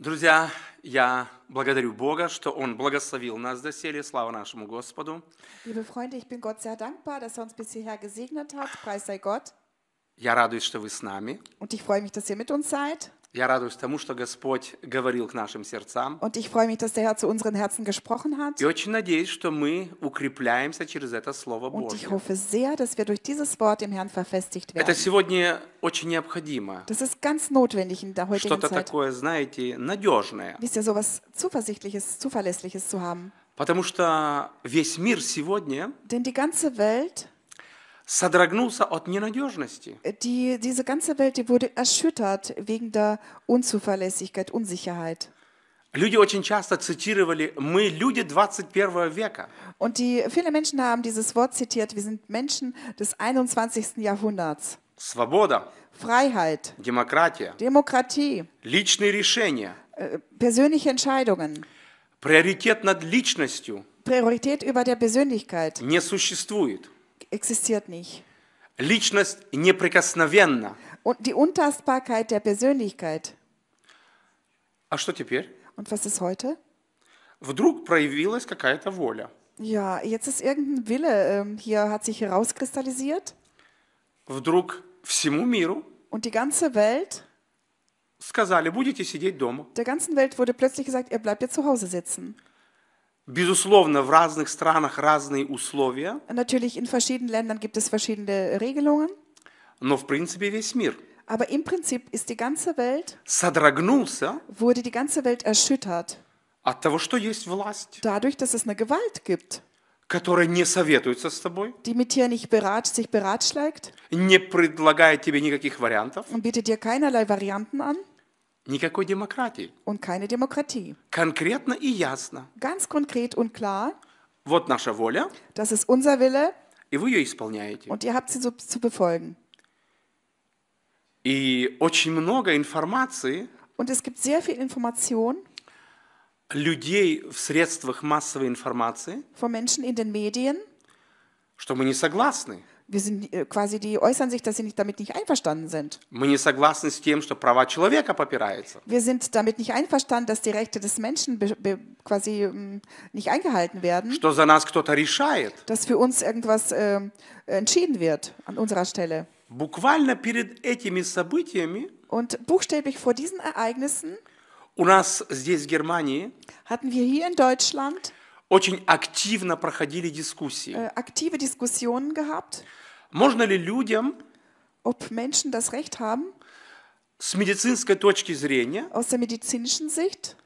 Друзья, я благодарю Бога, что Он благословил нас до доселе. Слава нашему Господу. Liebe Freunde, ich bin Gott sehr dankbar, dass er uns bis hierher gesegnet hat. Preis sei Gott. Я радуюсь, что вы с нами. Und ich freue mich, dass ihr mit uns seid. Я радуюсь тому, что Господь говорил к нашим сердцам. Und ich freue mich, dass der Herr zu unseren Herzen gesprochen hat. И очень надеюсь, что мы укрепляемся через это Слово Божье. Und ich hoffe sehr, dass wir durch dieses Wort im Herrn verfestigt werden. Это сегодня очень необходимо. Das ist ganz notwendig in der heutigen Что-то Zeit. такое, знаете, надежное. Wisst ihr, sowas Zuversichtliches, Zuverlässliches zu haben. Потому что весь мир сегодня Denn die ganze Welt Äh, die, diese ganze Welt, die wurde erschüttert wegen der Unzuverlässigkeit, Unsicherheit. Люди очень часто цитировали «мы люди 21 века». Und die, viele Menschen haben dieses Wort zitiert, wir sind Menschen des 21. Jahrhunderts. Свобода. Freiheit. Демократия. Demokratie. Личные решения. Äh, persönliche Entscheidungen. Приоритет над личностью. Priorität über der Persönlichkeit. Не существует existiert nicht. Личность неприкосновенна. Und die Untastbarkeit der Persönlichkeit. А что теперь? Und was ist heute? Вдруг проявилась какая-то воля. Ja, jetzt ist irgendein Wille ähm, hier hat sich herauskristallisiert. Вдруг всему миру. Und die ganze Welt. Сказали, будете сидеть дома. Der ganzen Welt wurde plötzlich gesagt, ihr bleibt jetzt zu Hause sitzen. Безусловно, в разных странах разные условия. Natürlich in verschiedenen Ländern gibt es verschiedene Regelungen. Но в принципе весь мир. Aber im Prinzip ist die ganze Welt содрогнулся. Wurde die ganze Welt erschüttert. От того, что есть власть. Dadurch, dass es eine Gewalt gibt. которая не советуется с тобой, die mit dir nicht berat, sich beratschlägt, не предлагает тебе никаких вариантов, und bietet dir keinerlei Varianten an, Никакой демократии. Und keine Demokratie. Конкретно и ясно. Ganz konkret und klar. Вот наша воля. Das ist unser Wille. И вы ее исполняете. Und ihr habt sie so zu befolgen. И очень много информации. Und es gibt sehr viel Information. Людей в средствах массовой информации. Von Menschen in den Medien. Что мы не согласны. wir sind äh, quasi die äußern sich, dass sie nicht, damit nicht einverstanden sind. Wir sind damit nicht einverstanden, dass die Rechte des Menschen quasi hm, nicht eingehalten werden. Dass für uns irgendwas ähm, entschieden wird an unserer Stelle. Буквально перед этими событиями. Und buchstäblich vor diesen Ereignissen. У нас здесь в Германии. Hatten wir hier in Deutschland. очень активно проходили дискуссии. Äh, aktive Diskussionen gehabt. Можно ли людям ob Menschen das Recht haben, с медицинской точки зрения aus der medizinischen Sicht,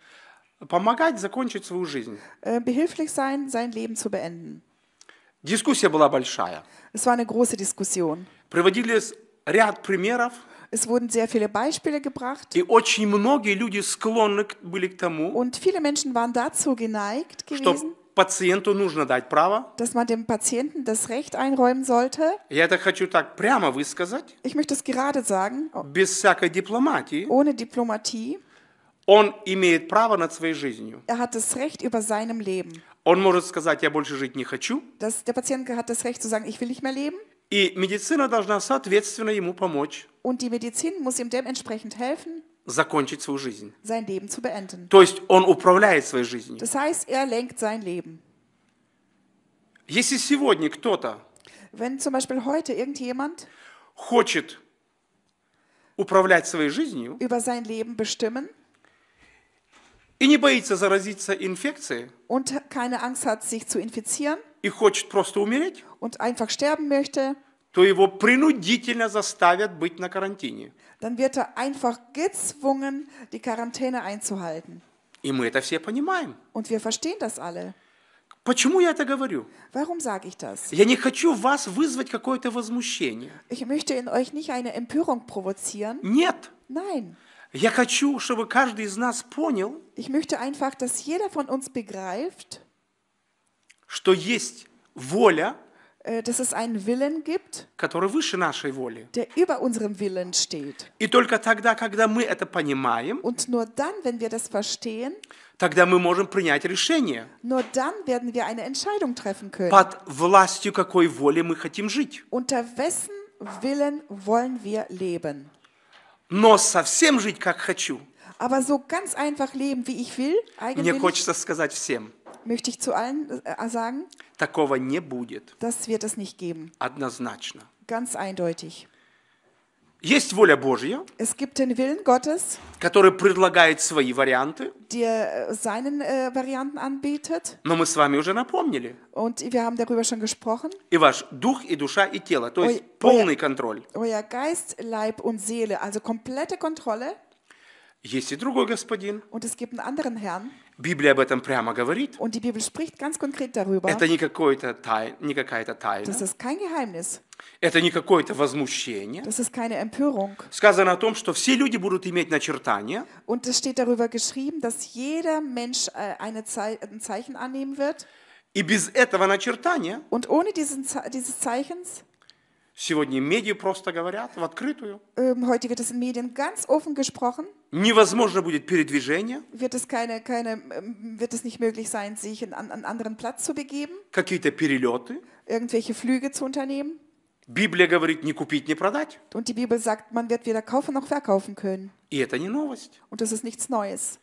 помогать закончить свою жизнь? Äh, behilflich sein, sein Leben zu beenden. Дискуссия была большая. Es war eine große Diskussion. Приводились ряд примеров. Es wurden sehr viele Beispiele gebracht. И очень многие люди склонны были к тому, Und viele Menschen waren dazu geneigt gewesen, пациенту нужно дать право. Dass man dem Patienten das Recht einräumen sollte. Я это хочу так прямо высказать. Ich möchte es gerade sagen. Без всякой дипломатии. Ohne Diplomatie. Он имеет право над своей жизнью. Er hat das Recht über seinem Leben. Он может сказать, я больше жить не хочу. Das, der Patient hat das Recht zu sagen, ich will nicht mehr leben. И медицина должна соответственно ему помочь Und die Medizin muss ihm dementsprechend helfen, закончить свою жизнь. sein Leben zu beenden. То есть он управляет своей жизнью. Das heißt, er lenkt sein Leben. Если сегодня кто-то Wenn zum Beispiel heute irgendjemand хочет управлять своей жизнью über sein Leben bestimmen и не боится заразиться инфекцией, und keine Angst hat, sich zu infizieren, и хочет просто умереть, und einfach sterben möchte, то его принудительно заставят быть на карантине. Dann wird er einfach gezwungen, die Quarantäne einzuhalten. И мы это все понимаем. Und wir verstehen das alle. Почему я это говорю? Warum sage ich das? Я не хочу вас вызвать какое-то возмущение. Ich möchte in euch nicht eine Empörung provozieren. Нет. Nein. Я хочу, чтобы каждый из нас понял, ich möchte einfach, dass jeder von uns begreift, что есть воля, dass es einen Willen gibt, который выше нашей воли. Der über unserem Willen steht. И только тогда, когда мы это понимаем, Und nur dann, wenn wir das verstehen, тогда мы можем принять решение. Nur dann werden wir eine Entscheidung treffen können. Под властью какой воли мы хотим жить. Unter wessen Willen wollen wir leben. Но совсем жить как хочу. Aber so ganz einfach leben, wie ich will, eigentlich. Мне хочется сказать всем. möchte ich zu allen äh, sagen, такого не будет. Das wird es nicht geben. Однозначно. Ganz eindeutig. Есть воля Божья, es gibt den Willen Gottes, который предлагает свои варианты, der äh, seinen, äh, Varianten anbietet. но мы с вами уже напомнили. Und wir haben darüber schon gesprochen. И ваш дух, и душа, и тело, то есть euer, полный контроль. Euer Geist, Leib und Seele, also komplette Kontrolle. Есть и другой господин, und es gibt einen anderen Herrn, Библия об этом прямо говорит. Und die Bibel spricht ganz konkret darüber. Это не, какой-то тай, не какая-то тайна. Das ist kein Geheimnis. Это не какое-то возмущение. Das ist keine Empörung. Сказано о том, что все люди будут иметь начертания. Und es steht darüber geschrieben, dass jeder Mensch eine Zei ein Zeichen annehmen wird. И без этого начертания und ohne diesen, dieses Zeichens Сегодня медиа просто говорят в открытую. Ähm, heute wird es in Medien ganz offen gesprochen. Невозможно будет передвижение. Wird es keine, keine, ähm, wird es nicht möglich sein, sich an einen anderen Platz zu begeben? Какие-то перелеты. Irgendwelche Flüge zu unternehmen. Библия говорит не купить, не продать. Und die Bibel sagt, man wird weder kaufen noch verkaufen können. И это не новость. Und das ist nichts Neues.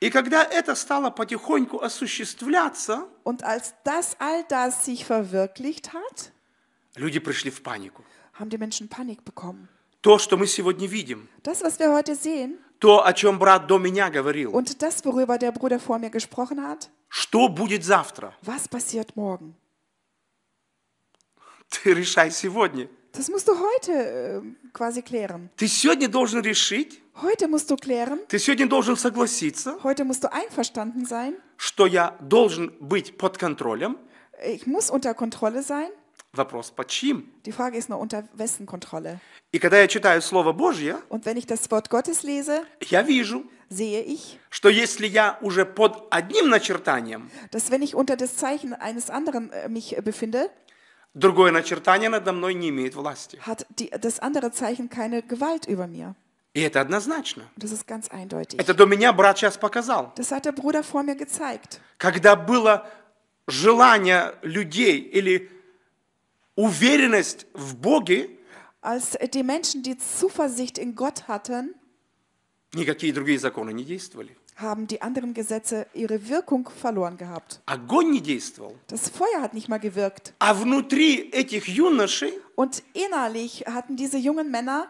И когда это стало потихоньку осуществляться, und als das all das sich verwirklicht hat, Люди пришли в панику. Haben die Menschen Panik bekommen. То, что мы сегодня видим, Das, was wir heute sehen, то, о чем брат до меня говорил, und das, worüber der Bruder vor mir gesprochen hat, что будет завтра, was passiert morgen? ты решай сегодня. Das musst du heute äh, quasi klären. Ты сегодня должен решить, Heute musst du klären, ты сегодня должен согласиться, heute musst du einverstanden sein, что я должен быть под контролем, ich muss unter Kontrolle sein, Вопрос, под чьим? Die Frage ist nur, unter wessen Kontrolle? И когда я читаю Слово Божье, Und wenn ich das Wort Gottes lese, я вижу, sehe ich, что если я уже под одним начертанием, dass wenn ich unter das Zeichen eines anderen äh, mich befinde, другое начертание надо мной не имеет власти. hat die, das andere Zeichen keine Gewalt über mir. И это однозначно. Das ist ganz eindeutig. Это до меня брат сейчас показал. Das hat der Bruder vor mir gezeigt. Когда было желание людей или уверенность в Боге, als die Menschen die Zuversicht in Gott hatten, никакие другие законы не действовали. haben die anderen Gesetze ihre Wirkung verloren gehabt. Das Feuer hat nicht mal gewirkt. Und innerlich hatten diese jungen Männer,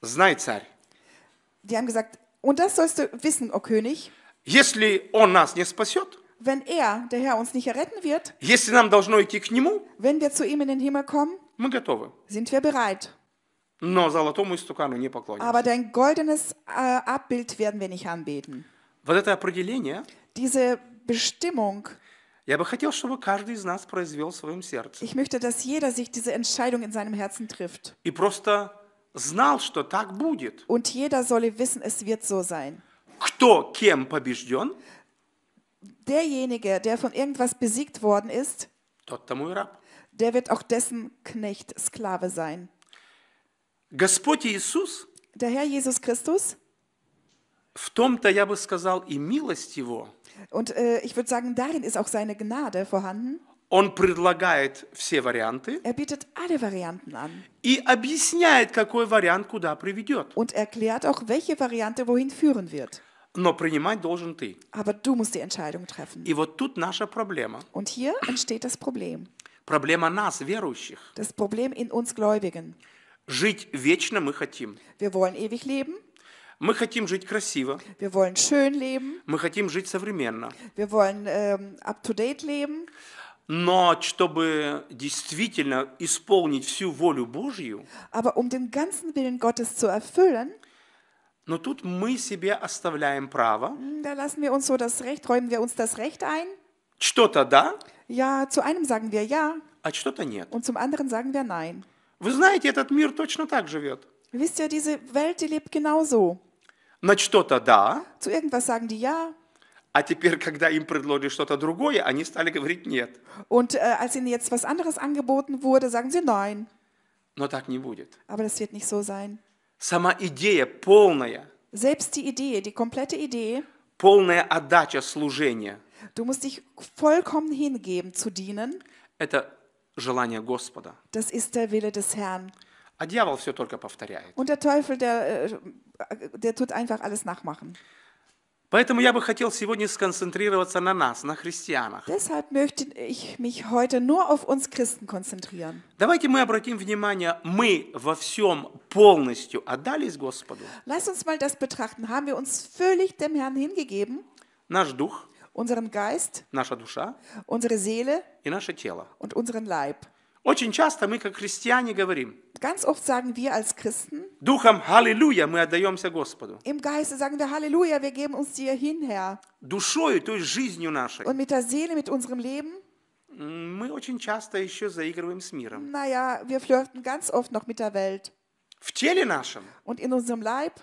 die haben gesagt, und das sollst du wissen, o König, если он нас не wenn er, der Herr, uns nicht retten wird, Нему, wenn wir zu ihm in den Himmel kommen, sind wir bereit. Aber dein goldenes äh, Abbild werden wir nicht anbeten. Вот это определение, diese Bestimmung, я бы хотел, чтобы каждый из нас произвел в своем сердце. ich möchte, dass jeder sich diese Entscheidung in seinem Herzen trifft. И просто знал, что так будет. Und jeder solle wissen, es wird so sein. Кто кем побежден – derjenige, der von irgendwas besiegt worden ist, der wird auch dessen Knecht, Sklave sein. der Herr Jesus Christus, я бы сказал, и милость Его. Und äh, ich würde sagen, darin ist auch seine Gnade vorhanden. Он предлагает все варианты. Er bietet alle Varianten an. И объясняет, какой вариант куда приведет. Und erklärt auch, welche Variante wohin führen wird. Но принимать должен ты. Aber du musst die Entscheidung treffen. И вот тут наша проблема. Und hier entsteht das Problem. Проблема нас, верующих. Das Problem in uns Gläubigen. Жить вечно мы хотим. Wir wollen ewig leben. Мы хотим жить красиво. Wir wollen schön leben. Мы хотим жить современно. Wir wollen ähm, up to date leben. Но чтобы действительно исполнить всю волю Божью, Aber um den ganzen Willen Gottes zu erfüllen, Но тут мы себе оставляем право. Da lassen wir uns so das Recht, räumen wir uns das Recht ein. Что-то да, Ja, zu einem sagen wir ja а что-то нет. und zum anderen sagen wir nein. Вы знаете, этот мир точно так живет. Wisst ihr, diese Welt, die lebt genauso. На что-то да, Zu irgendwas sagen die ja а теперь, когда им предложили что-то другое, они стали говорить нет. und äh, als ihnen jetzt was anderes angeboten wurde, sagen sie nein. Но так не будет. Aber das wird nicht so sein. Сама идея полная. Selbst die Idee, die komplette Idee. Полная отдача служения. Du musst dich vollkommen hingeben zu dienen. Это желание Господа. Das ist der Wille des Herrn. А дьявол все только повторяет. Und der Teufel, der, äh, der tut einfach alles nachmachen. Поэтому я бы хотел сегодня сконцентрироваться на нас, на христианах. Deshalb möchte ich mich heute nur auf uns Christen konzentrieren. Давайте мы обратим внимание, мы во всем полностью отдались Господу. Lass uns mal das betrachten. Haben wir uns völlig dem Herrn hingegeben? Наш дух, unseren Geist, наша душа, unsere Seele и наше тело. und unseren Leib. Очень часто мы, как христиане, говорим, Ganz oft sagen wir als Christen, духом «Аллилуйя» мы отдаемся Господу, im Geiste sagen wir Halleluja, wir geben uns dir hin, Herr. душою, то есть жизнью нашей. Und mit der Seele, mit unserem Leben, Мы очень часто еще заигрываем с миром. naja, wir flirten ganz oft noch mit der Welt. В теле нашем Und in unserem Leib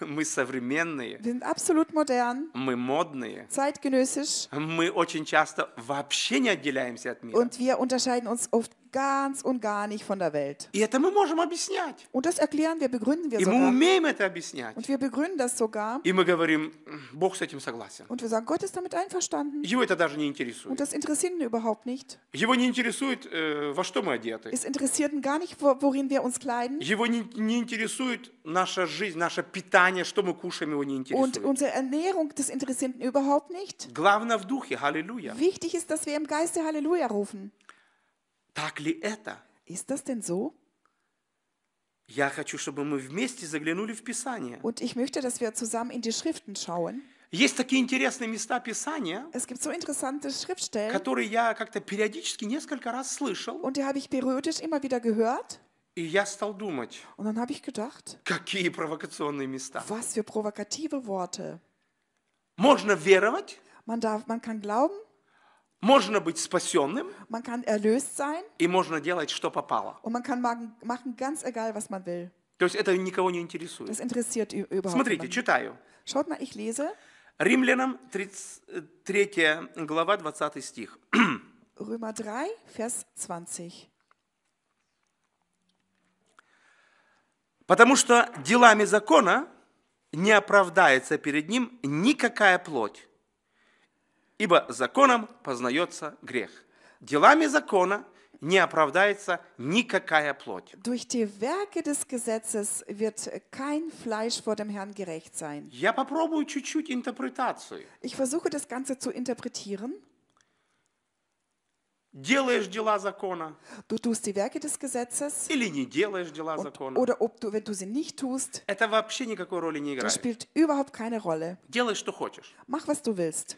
Мы современные. Wir sind absolut modern. Мы модные. Zeitgenössisch. Мы очень часто вообще не отделяемся от мира. Und wir unterscheiden uns oft ganz und gar nicht von der Welt. Und das erklären wir, begründen wir sogar. Und wir begründen das sogar. Und wir sagen, Gott ist damit einverstanden. Und das interessiert ihn überhaupt nicht. Э, es interessiert ihn gar nicht, worin wir uns kleiden. Und unsere Ernährung, das interessiert ihn überhaupt nicht. Wichtig ist, dass wir im Geiste Halleluja rufen. Так ли это? Ist das denn so? Я хочу, чтобы мы вместе заглянули в Писание. Und ich möchte, dass wir zusammen in die Schriften schauen. Есть такие интересные места Писания, es gibt so interessante Schriftstellen, которые я как-то периодически несколько раз слышал. Und die habe ich periodisch immer wieder gehört. И я стал думать, Und dann habe ich gedacht, какие провокационные места. Was für provokative Worte. Можно веровать, man, darf, man kann glauben, Можно быть спасенным. Man kann erlöst sein. И можно делать, что попало. Und man kann machen, ganz egal, was man will. То есть это никого не интересует. Das interessiert überhaupt Смотрите, niemanden. читаю. Schaut mal, ich lese. Римлянам 30, 3 э, глава 20 стих. Römer 3, Vers 20. Потому что делами закона не оправдается перед ним никакая плоть ибо законом познается грех. Делами закона не оправдается никакая плоть. Durch die Werke des Gesetzes wird kein Fleisch vor dem Herrn gerecht sein. Я попробую чуть-чуть интерпретацию. Ich versuche das Ganze zu interpretieren. Делаешь дела закона. Du tust die Werke des Gesetzes. Или не делаешь дела und, закона. Oder ob du, wenn du sie nicht tust. Это вообще никакой роли не играет. Das spielt überhaupt keine Rolle. Делай, что хочешь. Mach, was du willst.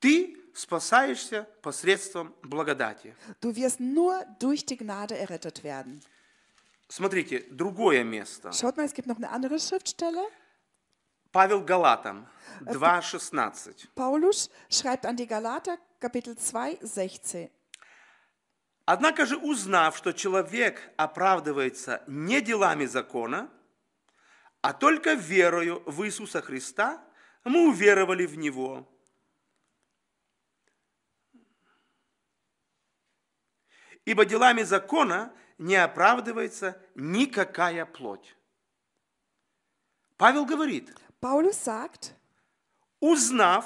Ты спасаешься посредством благодати. Du wirst nur durch die Gnade errettet werden. Смотрите, другое место. Schaut mal, es gibt noch eine andere Schriftstelle. Павел Галатам 2,16. Paulus schreibt an die Galater, Kapitel 2, Однако же, узнав, что человек оправдывается не делами закона, а только верою в Иисуса Христа, мы уверовали в Него – ибо делами закона не оправдывается никакая плоть. Павел говорит, Paulus sagt, узнав,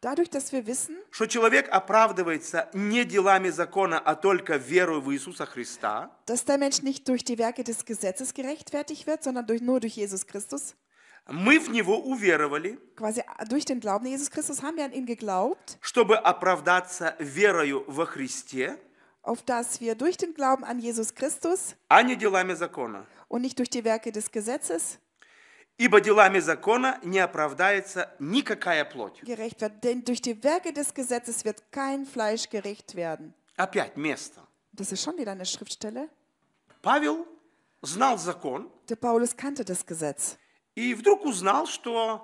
Dadurch, dass wir wissen, что человек оправдывается не делами закона, а только верой в Иисуса Христа, dass der Mensch nicht durch die Werke des Gesetzes gerechtfertigt wird, sondern durch, nur durch Jesus Christus, мы в Него уверовали, quasi durch den Glauben Jesus Christus haben wir an ihn geglaubt, чтобы оправдаться верою во Христе, auf dass wir durch den Glauben an Jesus Christus закона. und nicht durch die Werke des Gesetzes закона не оправдается никакая плоть. gerecht werden, denn durch die Werke des Gesetzes wird kein Fleisch gerecht werden. Опять место. Das ist schon wieder eine Schriftstelle. Павел знал закон Der Paulus kannte das Gesetz и вдруг узнал, что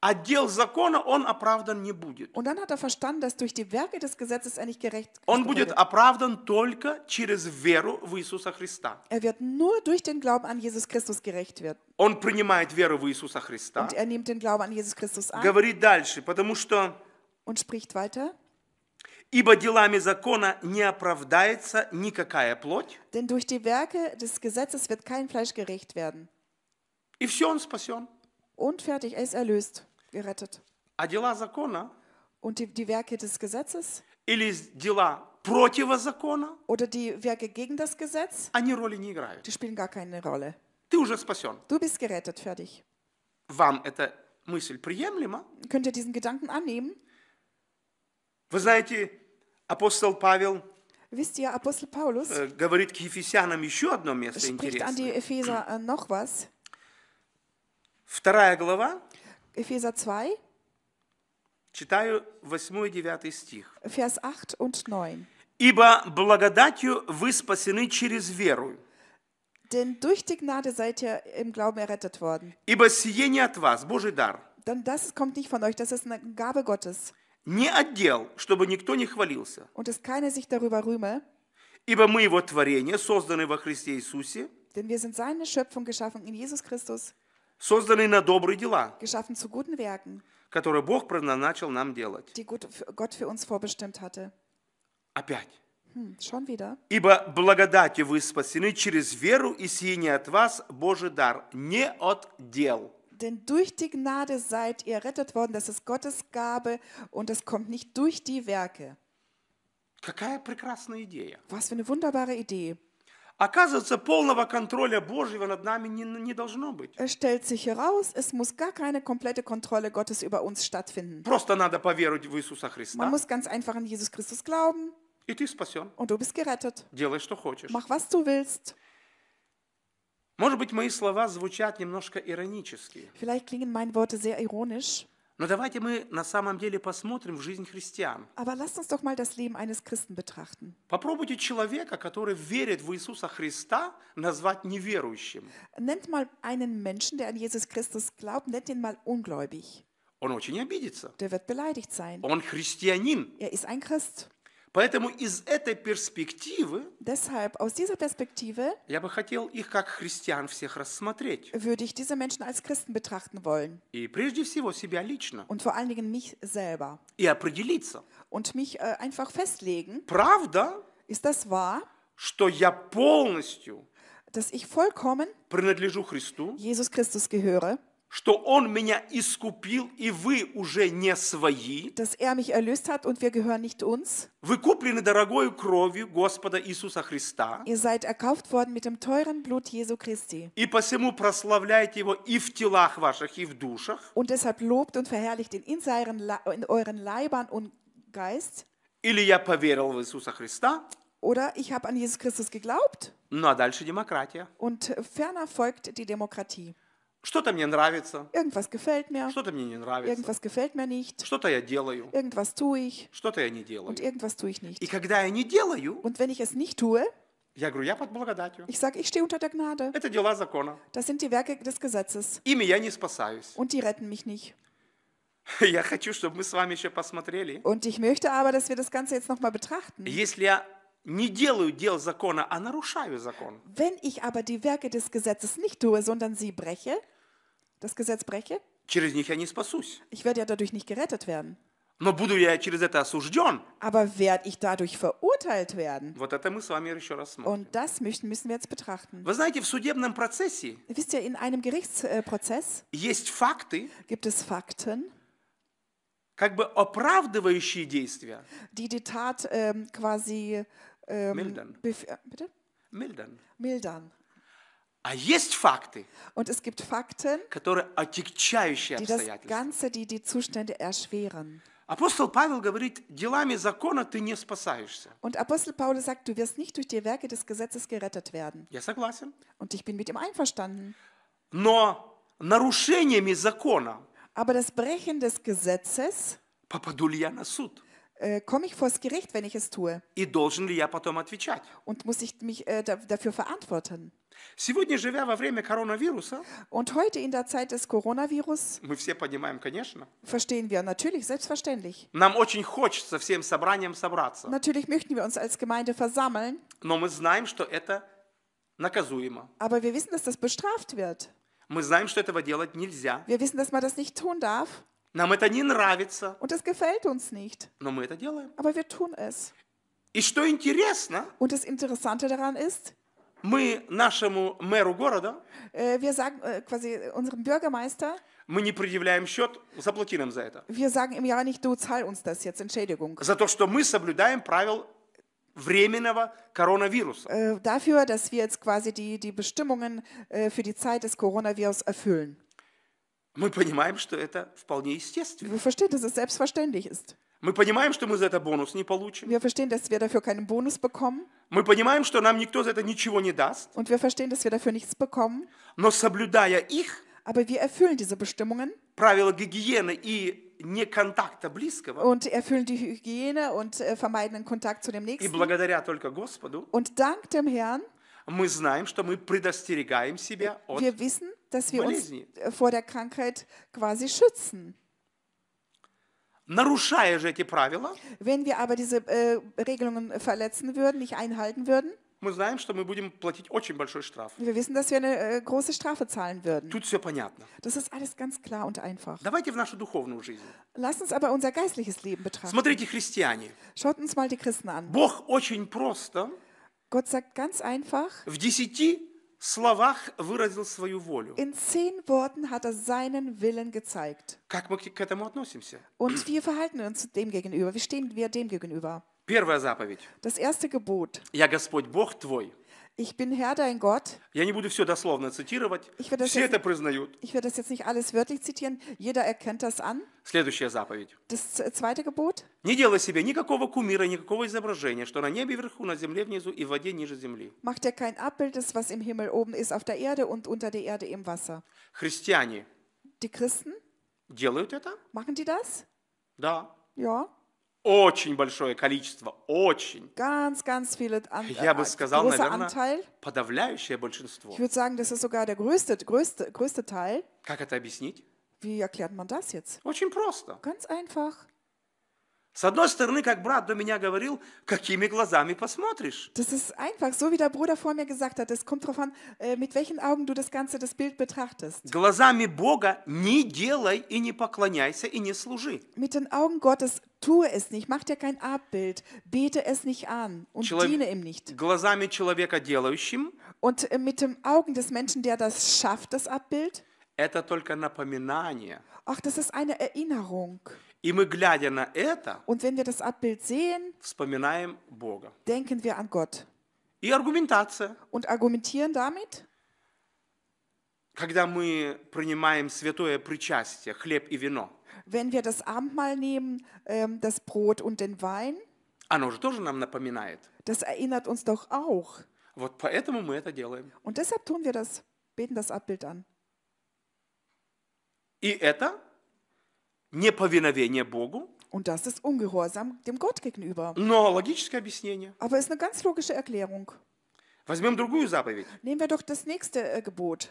отдел закона, он оправдан не будет. Und dann hat er verstanden, dass durch die Werke des Gesetzes er nicht gerecht Он будет оправдан только через веру в Иисуса Христа. Er wird nur durch den Glauben an Jesus Christus gerecht werden. Он принимает веру в Иисуса Христа. Und er nimmt den Glauben an Jesus Christus an. Говорит дальше, потому что Und spricht weiter. Ибо делами закона не оправдается никакая плоть. Denn durch die Werke des Gesetzes wird kein Fleisch gerecht werden. И все, он спасен. Und fertig, er ist erlöst. gerettet. А дела закона und die, die Werke des Gesetzes или дела против закона oder die Werke gegen das Gesetz, они роли не играют. die spielen gar keine Rolle. Ты уже спасен. Du bist gerettet, fertig. Вам эта мысль приемлема? Könnt ihr diesen Gedanken annehmen? Вы знаете, апостол Павел Wisst ihr, Apostel Paulus э, говорит к Ефесянам еще одно место интересное. an die Epheser äh, noch was. Вторая глава Epheser 2. Читаю 8 и 9 стих. Vers 8 und 9. «Ибо благодатью вы спасены через веру». Denn durch die Gnade seid ihr im Glauben errettet worden. Ибо сие не от вас, Божий дар. Denn das kommt nicht von euch, das ist eine Gabe Gottes. Не отдел, чтобы никто не хвалился. Und dass keiner sich darüber rühme. Ибо мы его творение, созданы во Христе Иисусе. Denn wir sind seine Schöpfung geschaffen in Jesus Christus созданные на добрые дела, geschaffen zu guten Werken, которые Бог предназначил нам делать. die Gott, Gott für uns vorbestimmt hatte. Опять. Hm, schon wieder. Ибо благодати вы спасены через веру, и сие не от вас Божий дар, не от дел. Denn durch die Gnade seid ihr rettet worden, das ist Gottes Gabe und es kommt nicht durch die Werke. Какая прекрасная идея. Was für eine wunderbare Idee. Оказывается, полного контроля Божьего над нами не, не должно быть. Es stellt sich heraus, es muss gar keine komplette Kontrolle Gottes über uns stattfinden. Просто надо поверить в Иисуса Христа. Man muss ganz einfach an Jesus Christus glauben. И ты спасен. Und du bist gerettet. Делай, что хочешь. Mach, was du willst. Может быть, мои слова звучат немножко иронически. Vielleicht klingen meine Worte sehr ironisch. Но давайте мы на самом деле посмотрим в жизнь христиан. Aber lasst uns doch mal das Leben eines Christen betrachten. Попробуйте человека, который верит в Иисуса Христа, назвать неверующим. Nennt mal einen Menschen, der an Jesus Christus glaubt, nennt ihn mal ungläubig. Он очень обидится. Der wird beleidigt sein. Он христианин. Er ist ein Christ. Поэтому из этой перспективы Deshalb, aus dieser Perspektive я бы хотел их как христиан всех рассмотреть. Würde ich diese Menschen als Christen betrachten wollen. И прежде всего себя лично. Und vor allen Dingen mich selber. И определиться. Und mich äh, einfach festlegen. Правда? Ist das wahr? Что я полностью dass ich vollkommen Jesus Christus gehöre что Он меня искупил, и вы уже не свои. Dass er mich erlöst hat und wir gehören nicht uns. Вы куплены дорогою кровью Господа Иисуса Христа. Ihr seid erkauft worden mit dem teuren Blut Jesu Christi. И посему прославляйте Его и в телах ваших, и в душах. Und deshalb lobt und verherrlicht ihn in, seinen, in euren Leibern und Geist. Или я поверил в Иисуса Христа. Oder ich habe an Jesus Christus geglaubt. Ну а дальше демократия. Und ferner folgt die Demokratie. Что-то мне нравится. Irgendwas gefällt mir. Что-то мне не нравится. Irgendwas gefällt mir nicht. Что-то я делаю. Irgendwas tue ich. Что-то я не делаю. Und irgendwas tue ich nicht. И когда я не делаю, Und wenn ich es nicht tue, я говорю, я под благодатью. Ich sage, ich stehe unter der Gnade. Это дела закона. Das sind die Werke des Gesetzes. Ими я не спасаюсь. Und die retten mich nicht. Я хочу, чтобы мы с вами еще посмотрели. Und ich möchte aber, dass wir das Ganze jetzt nochmal betrachten. Если я не делаю дел закона, а нарушаю закон. Wenn ich aber die Werke des Gesetzes nicht tue, sondern sie breche, das Gesetz breche, через них я не спасусь. ich werde ja dadurch nicht gerettet werden. Но буду я через это осужден. Aber werde ich dadurch verurteilt werden? Вот это мы с вами еще раз смотрим. Und das müssen, müssen wir jetzt betrachten. Вы знаете, в судебном процессе Wisst ihr, in einem Gerichtsprozess есть факты, gibt es Fakten, как бы оправдывающие действия. die die Tat ähm, quasi ähm, Mildern. Äh, bitte? Mildern. Mildern. А ah, есть факты, Und es gibt Fakten, которые отягчающие die das Ganze, die die Zustände erschweren. Апостол Павел говорит, делами закона ты не спасаешься. Und Apostel Paulus sagt, du wirst nicht durch die Werke des Gesetzes gerettet werden. Я согласен. Und ich bin mit ihm einverstanden. Но нарушениями закона Aber das Brechen des Gesetzes попаду ли я на суд? Äh, komme ich vors Gericht, wenn ich es tue? И должен ли я потом отвечать? Und muss ich mich äh, dafür verantworten? Сегодня, живя во время коронавируса, Und heute in der Zeit des Coronavirus мы все понимаем, конечно, verstehen wir natürlich, selbstverständlich. нам очень хочется всем собранием собраться, Natürlich möchten wir uns als Gemeinde versammeln, но мы знаем, что это наказуемо. aber wir wissen, dass das bestraft wird. Мы знаем, что этого делать нельзя. Wir wissen, dass man das nicht tun darf. Нам это не нравится. Und es gefällt uns nicht. Но мы это делаем. Aber wir tun es. И что интересно, Und das Interessante daran ist, мы нашему мэру города, äh, wir sagen äh, quasi unserem Bürgermeister, мы не предъявляем счет, заплати нам за это. Wir sagen ihm ja nicht, du zahl uns das jetzt Entschädigung. За то, что мы соблюдаем правил временного коронавируса. Äh, dafür, dass wir jetzt quasi die, die Bestimmungen äh, für die Zeit des Coronavirus erfüllen. Мы понимаем, что это вполне естественно. Wir verstehen, dass es selbstverständlich ist. Мы понимаем, что мы за это бонус не получим. Wir verstehen, dass wir dafür keinen Bonus bekommen. Мы понимаем, что нам никто за это ничего не даст. Und wir verstehen, dass wir dafür nichts bekommen. Но соблюдая их, aber wir erfüllen diese Bestimmungen. Правила гигиены и не контакта близкого. Und erfüllen die Hygiene und äh, vermeiden den Kontakt zu dem nächsten. И благодаря только Господу. Und dank dem Herrn. Мы знаем, что мы предостерегаем себя от. Wir wissen, dass wir uns äh, vor der Krankheit quasi schützen. Нарушая же эти правила, Wenn wir aber diese äh, Regelungen verletzen würden, nicht einhalten würden, мы знаем, что мы будем платить очень большой штраф. wir wissen, dass wir eine äh, große Strafe zahlen würden. Тут все понятно. Das ist alles ganz klar und einfach. Давайте в нашу духовную жизнь. Lasst uns aber unser geistliches Leben betrachten. Смотрите, христиане. Schaut uns mal die Christen an. Бог очень просто Gott sagt ganz einfach, в десяти словах выразил свою волю. In zehn Worten hat er seinen Willen gezeigt. Как мы к этому относимся? Und wir verhalten uns dem gegenüber. Wie stehen wir dem gegenüber? Первая заповедь. Das erste Gebot. Я Господь Бог твой. Ich bin Herr dein Gott. Я не буду все дословно цитировать. Ich werde das все jetzt, это признают. Ich werde das jetzt nicht alles wörtlich zitieren. Jeder erkennt das an. Следующая заповедь. Das zweite Gebot. Не делай себе никакого кумира, никакого изображения, что на небе вверху, на земле внизу и в воде ниже земли. Mach dir kein Abbild des, was im Himmel oben ist, auf der Erde und unter der Erde im Wasser. Христиане. Die Christen. Делают это? Machen die das? Да. Ja. очень большое количество, очень. Ganz, ganz viele an, Я бы сказал, großer наверное, Anteil. подавляющее большинство. Ich würde sagen, das ist sogar der größte, größte, größte Teil. Как это объяснить? Wie erklärt man das jetzt? Очень просто. Ganz einfach. С одной стороны, как брат до меня говорил, какими глазами посмотришь. Das ist einfach, so wie der Bruder vor mir gesagt hat. Es kommt darauf an, äh, mit welchen Augen du das ganze das Bild betrachtest. Глазами Бога не делай и не поклоняйся и не служи. Mit den Augen Gottes tue es nicht, mach dir kein Abbild, bete es nicht an und Челов... diene ihm nicht. Глазами человека делающим. Und äh, mit den Augen des Menschen, der das schafft, das Abbild. Это только напоминание. Ach, das ist eine Erinnerung. И мы, глядя на это, Und wenn wir das Abbild sehen, вспоминаем Бога. denken wir an Gott И аргументация. und argumentieren damit, Когда мы принимаем святое причастие, хлеб и вино, wenn wir das Abendmahl nehmen, ähm, das Brot und den Wein, оно же тоже нам напоминает. das erinnert uns doch auch. Вот поэтому мы это делаем. Und deshalb tun wir das, beten das Abbild an. И это неповиновение Богу. Und das ist Ungehorsam dem Gott gegenüber. Но логическое объяснение. Aber ist eine ganz logische Erklärung. Возьмем другую заповедь. Nehmen wir doch das nächste äh, Gebot.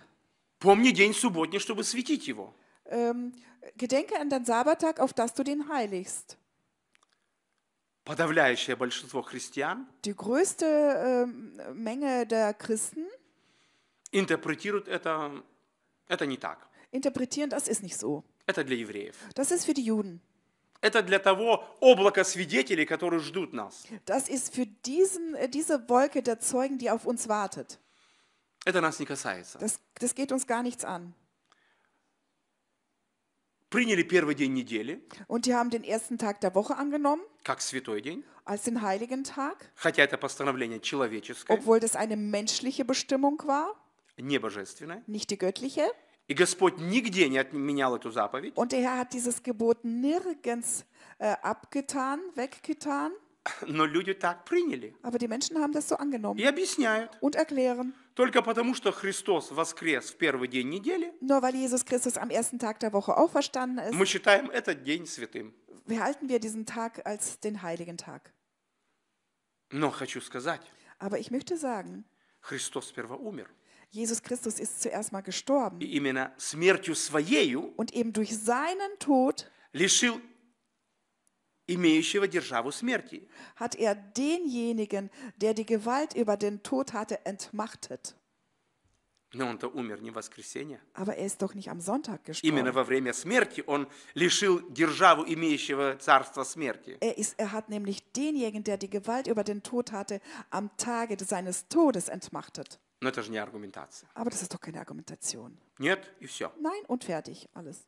Помни день субботний, чтобы светить его. Ähm, gedenke an den Sabbattag, auf das du den heiligst. Подавляющее большинство христиан Die größte äh, Menge der Christen интерпретируют это, это не так. interpretieren, das ist nicht so. Это для евреев. Das ist für die Juden. Это для того облака свидетелей, которые ждут нас. Das ist für diesen, äh, diese Wolke der Zeugen, die auf uns wartet. Это нас не касается. Das, das geht uns gar nichts an. Приняли первый день недели. Und die haben den ersten Tag der Woche angenommen. Как святой день. Als den heiligen Tag. Хотя это постановление человеческое. Obwohl das eine menschliche Bestimmung war. Не божественное. Nicht die göttliche. И Господь нигде не отменял эту заповедь. Und der Herr hat dieses Gebot nirgends äh, abgetan, weggetan. Но люди так приняли. Aber die Menschen haben das so angenommen. И объясняют. Und erklären. Только потому, что Христос воскрес в первый день недели. Nur weil Jesus Christus am ersten Tag der Woche auferstanden ist. Мы считаем этот день святым. Behalten wir diesen Tag als den heiligen Tag. Но хочу сказать. Aber ich möchte sagen. Христос сперва умер. Jesus Christus ist zuerst mal gestorben. своею Und eben durch seinen Tod смерти. hat er denjenigen, der die Gewalt über den Tod hatte, entmachtet. Aber er ist doch nicht am Sonntag gestorben. Er, ist, er hat nämlich denjenigen, der die Gewalt über den Tod hatte, am Tage seines Todes entmachtet. Но это же не аргументация. Aber das ist doch keine Argumentation. Нет, и все. Nein und fertig, alles.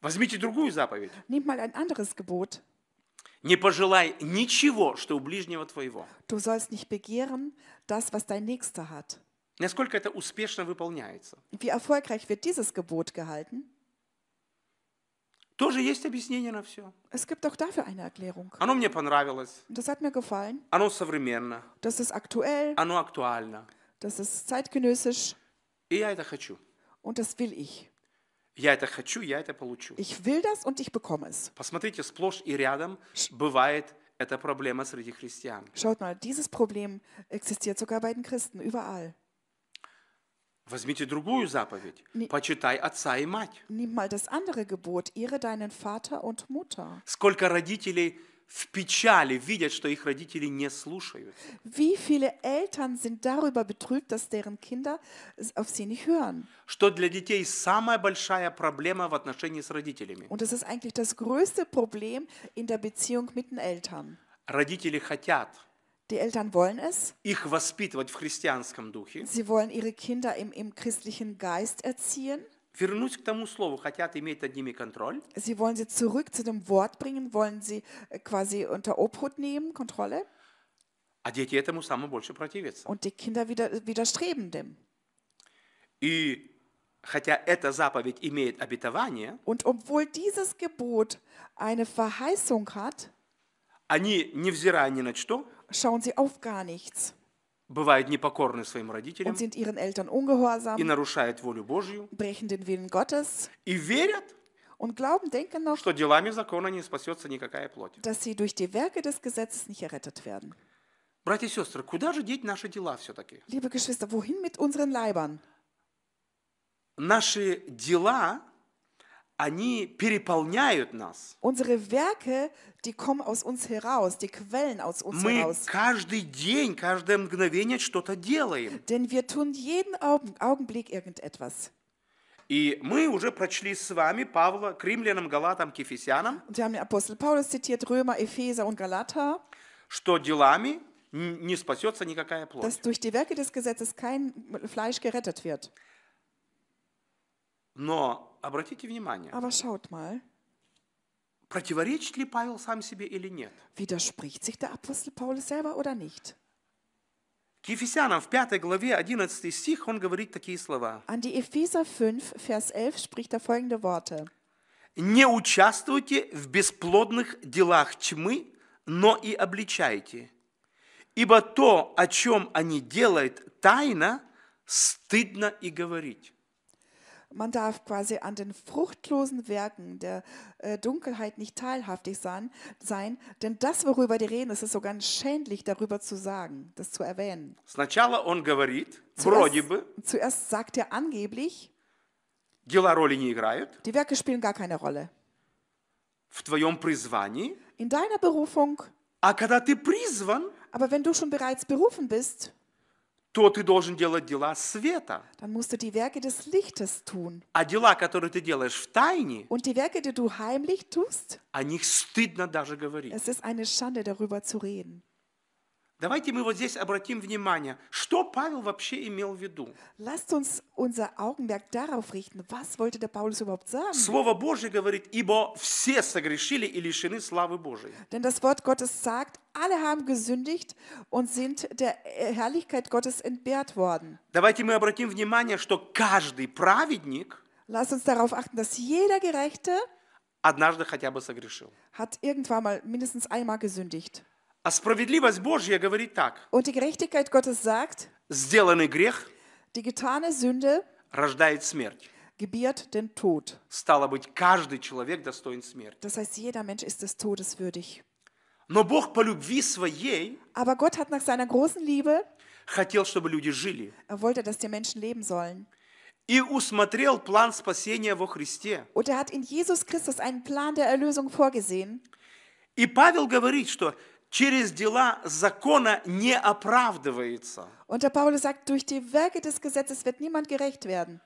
Возьмите другую заповедь. Nehmt mal ein anderes Gebot. Не пожелай ничего, что у ближнего твоего. Du sollst nicht begehren, das, was dein Nächster hat. Насколько это успешно выполняется? Wie erfolgreich wird dieses Gebot gehalten? Тоже есть объяснение на все. Es gibt auch dafür eine Erklärung. Оно мне понравилось. Das hat mir gefallen. Оно современно. Das ist aktuell. Оно актуально. Das ist zeitgenössisch. Und das will ich. Я это хочу, я это получу. Ich will das und ich bekomme es. Посмотрите, сплошь и рядом бывает эта проблема среди христиан. Schaut mal, dieses Problem existiert sogar bei den Christen überall. Возьмите другую заповедь. Почитай отца и мать. Nimm mal das andere Gebot, ehre deinen Vater und Mutter. Сколько родителей в печали видят, что их родители не слушают. Wie viele Eltern sind darüber betrübt, dass deren Kinder auf sie nicht hören? Что для детей самая большая проблема в отношении с родителями. Und das ist eigentlich das größte Problem in der Beziehung mit den Eltern. Родители хотят Die Eltern wollen es. Их воспитывать в христианском духе. Sie wollen ihre Kinder im, im christlichen Geist erziehen вернуть к тому слову, хотят иметь над ними контроль. Sie wollen sie zurück zu dem Wort bringen, wollen sie äh, quasi unter Obhut nehmen, Kontrolle. А дети этому самому больше противятся. Und die Kinder wieder, widerstreben dem. И хотя эта заповедь имеет обетование, Und obwohl dieses Gebot eine Verheißung hat, они, невзирая ни на что, schauen sie auf gar nichts. бывают непокорны своим родителям und sind ihren Eltern ungehorsam, и нарушают волю Божью, brechen den Willen Gottes, и верят, und glauben, denken noch, что делами закона не спасется никакая плоть. Dass sie durch die Werke des Gesetzes nicht errettet werden. Братья и сестры, куда же деть наши дела все-таки? Liebe Geschwister, wohin mit unseren Leibern? Наши дела, они переполняют нас. Unsere Werke die kommen aus uns heraus, die quellen aus uns Мы heraus. каждый день, каждое мгновение что-то делаем. Denn wir tun jeden Augenblick irgendetwas. И мы уже прочли с вами Павла к римлянам, галатам, к ефесянам, Und wir haben den Apostel Paulus zitiert, Römer, Epheser und Galata, что делами не спасется никакая плоть. dass durch die Werke des Gesetzes kein Fleisch gerettet wird. Но обратите внимание, Aber schaut mal, Противоречит ли Павел сам себе или нет? Widerspricht sich der Apostel Paulus selber oder nicht? К Ефесянам в пятой главе 11 стих он говорит такие слова. An die Epheser 5, Vers 11 spricht er folgende Worte. «Не участвуйте в бесплодных делах тьмы, но и обличайте. Ибо то, о чем они делают тайно, стыдно и говорить». Man darf quasi an den fruchtlosen Werken der äh, Dunkelheit nicht teilhaftig sein, sein, denn das, worüber die reden, ist so ganz schändlich, darüber zu sagen, das zu erwähnen. Сначала он говорит, zuerst, вроде бы, zuerst sagt er angeblich, дела роли не играют. Die Werke spielen gar keine Rolle. В твоем призвании. In deiner Berufung. А когда ты призван, aber wenn du schon bereits berufen bist, то ты должен делать дела света. Dann musst du die Werke des Lichtes tun. А дела, которые ты делаешь в тайне, Und die Werke, die du heimlich tust, о них стыдно даже говорить. es ist eine Schande, darüber zu reden. Давайте мы вот здесь обратим внимание, что Павел вообще имел в виду. Lasst uns unser Augenmerk darauf richten, was wollte der Paulus überhaupt sagen? Слово Божье говорит, ибо все согрешили и лишены славы Божией. Denn das Wort Gottes sagt, alle haben gesündigt und sind der Herrlichkeit Gottes entbehrt worden. Давайте мы обратим внимание, что каждый праведник Lasst uns darauf achten, dass jeder Gerechte однажды хотя бы согрешил. hat irgendwann mal mindestens einmal gesündigt. А справедливость Божья говорит так. Und die Gerechtigkeit Gottes sagt, сделанный грех die getane Sünde рождает смерть. gebiert den Tod. Стало быть, каждый человек достоин смерти. Das heißt, jeder Mensch ist des Todes würdig. Но Бог по любви своей Aber Gott hat nach seiner großen Liebe хотел, чтобы люди жили. Er wollte, dass die Menschen leben sollen. И усмотрел план спасения во Христе. Und er hat in Jesus Christus einen Plan der Erlösung vorgesehen. И Павел говорит, что через дела закона не оправдывается. Und der Paulus sagt, durch die Werke des Gesetzes wird niemand gerecht werden.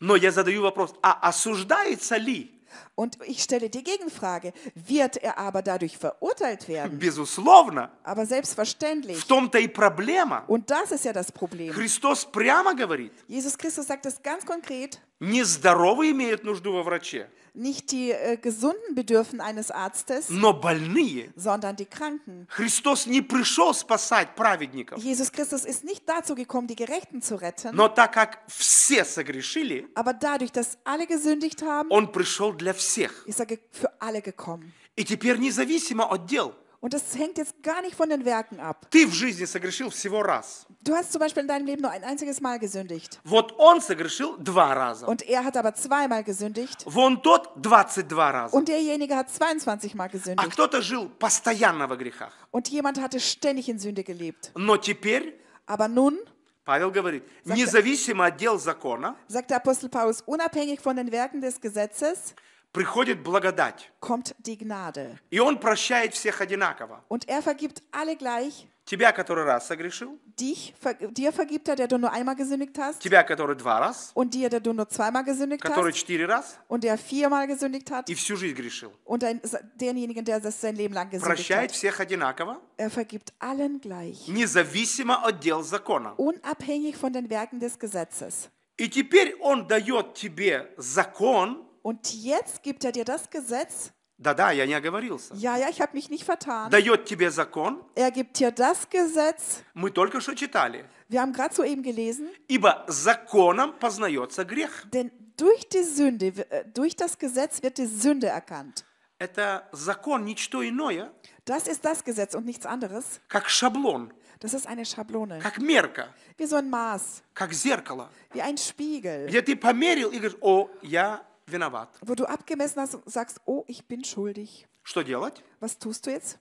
Но я задаю вопрос, а осуждается ли? Und ich stelle die Gegenfrage, wird er aber dadurch verurteilt werden? Безусловно. Aber selbstverständlich. В том-то и проблема. Und das ist ja das Problem. Христос прямо говорит. Jesus Christus sagt das ganz konkret. Нездоровые имеют нужду во враче. Nicht die äh, Gesunden bedürfen eines Arztes, sondern die Kranken. Христос не пришел спасать праведников. Jesus Christus ist nicht dazu gekommen, die Gerechten zu retten. Но так как все согрешили, Aber dadurch, dass alle gesündigt haben, Он пришел для всех. ist er für alle gekommen. И теперь независимо от дел, und das hängt jetzt gar nicht von den Werken ab. Ты в жизни согрешил всего раз. Du hast zum Beispiel in deinem Leben nur ein einziges Mal gesündigt. Вот он согрешил два раза. Und er hat aber zweimal gesündigt. Вон тот 22 раза. Und derjenige hat 22 Mal gesündigt. А кто-то жил постоянно во грехах. Und jemand hatte ständig in Sünde gelebt. Но теперь aber nun Павел говорит, независимо от дел закона, sagt der Apostel Paulus, unabhängig von den Werken des Gesetzes, приходит благодать. Kommt die Gnade. И Он прощает всех одинаково. Und er vergibt alle gleich. Тебя, который раз согрешил. Dich, dir vergibt er, der du nur einmal gesündigt hast. Тебя, который два раз. Und dir, der du nur zweimal gesündigt который hast. Четыре раз. Und der viermal gesündigt hat. И всю жизнь грешил. Und ein, denjenigen, der das sein Leben lang gesündigt Прощает hat. всех одинаково. Er vergibt allen gleich. Независимо от дел закона. Unabhängig von den Werken des Gesetzes. И теперь он дает тебе закон, Und jetzt gibt er dir das Gesetz. Да-да, я не оговорился. Ja, ja, ich habe mich nicht vertan. Дает тебе закон. Er gibt dir das Gesetz. Мы только что читали. Wir haben gerade soeben gelesen. Ибо законом познается грех. Denn durch die Sünde, äh, durch das Gesetz wird die Sünde erkannt. Это закон, ничто иное. Das ist das Gesetz und nichts anderes. Как шаблон. Das ist eine Schablone. Как мерка. Wie so ein Maß. Как зеркало. Wie ein Spiegel. Где ты померил и говоришь, о, я виноват. Wo du abgemessen hast und sagst, oh, ich bin schuldig. Что делать? Was tust du jetzt?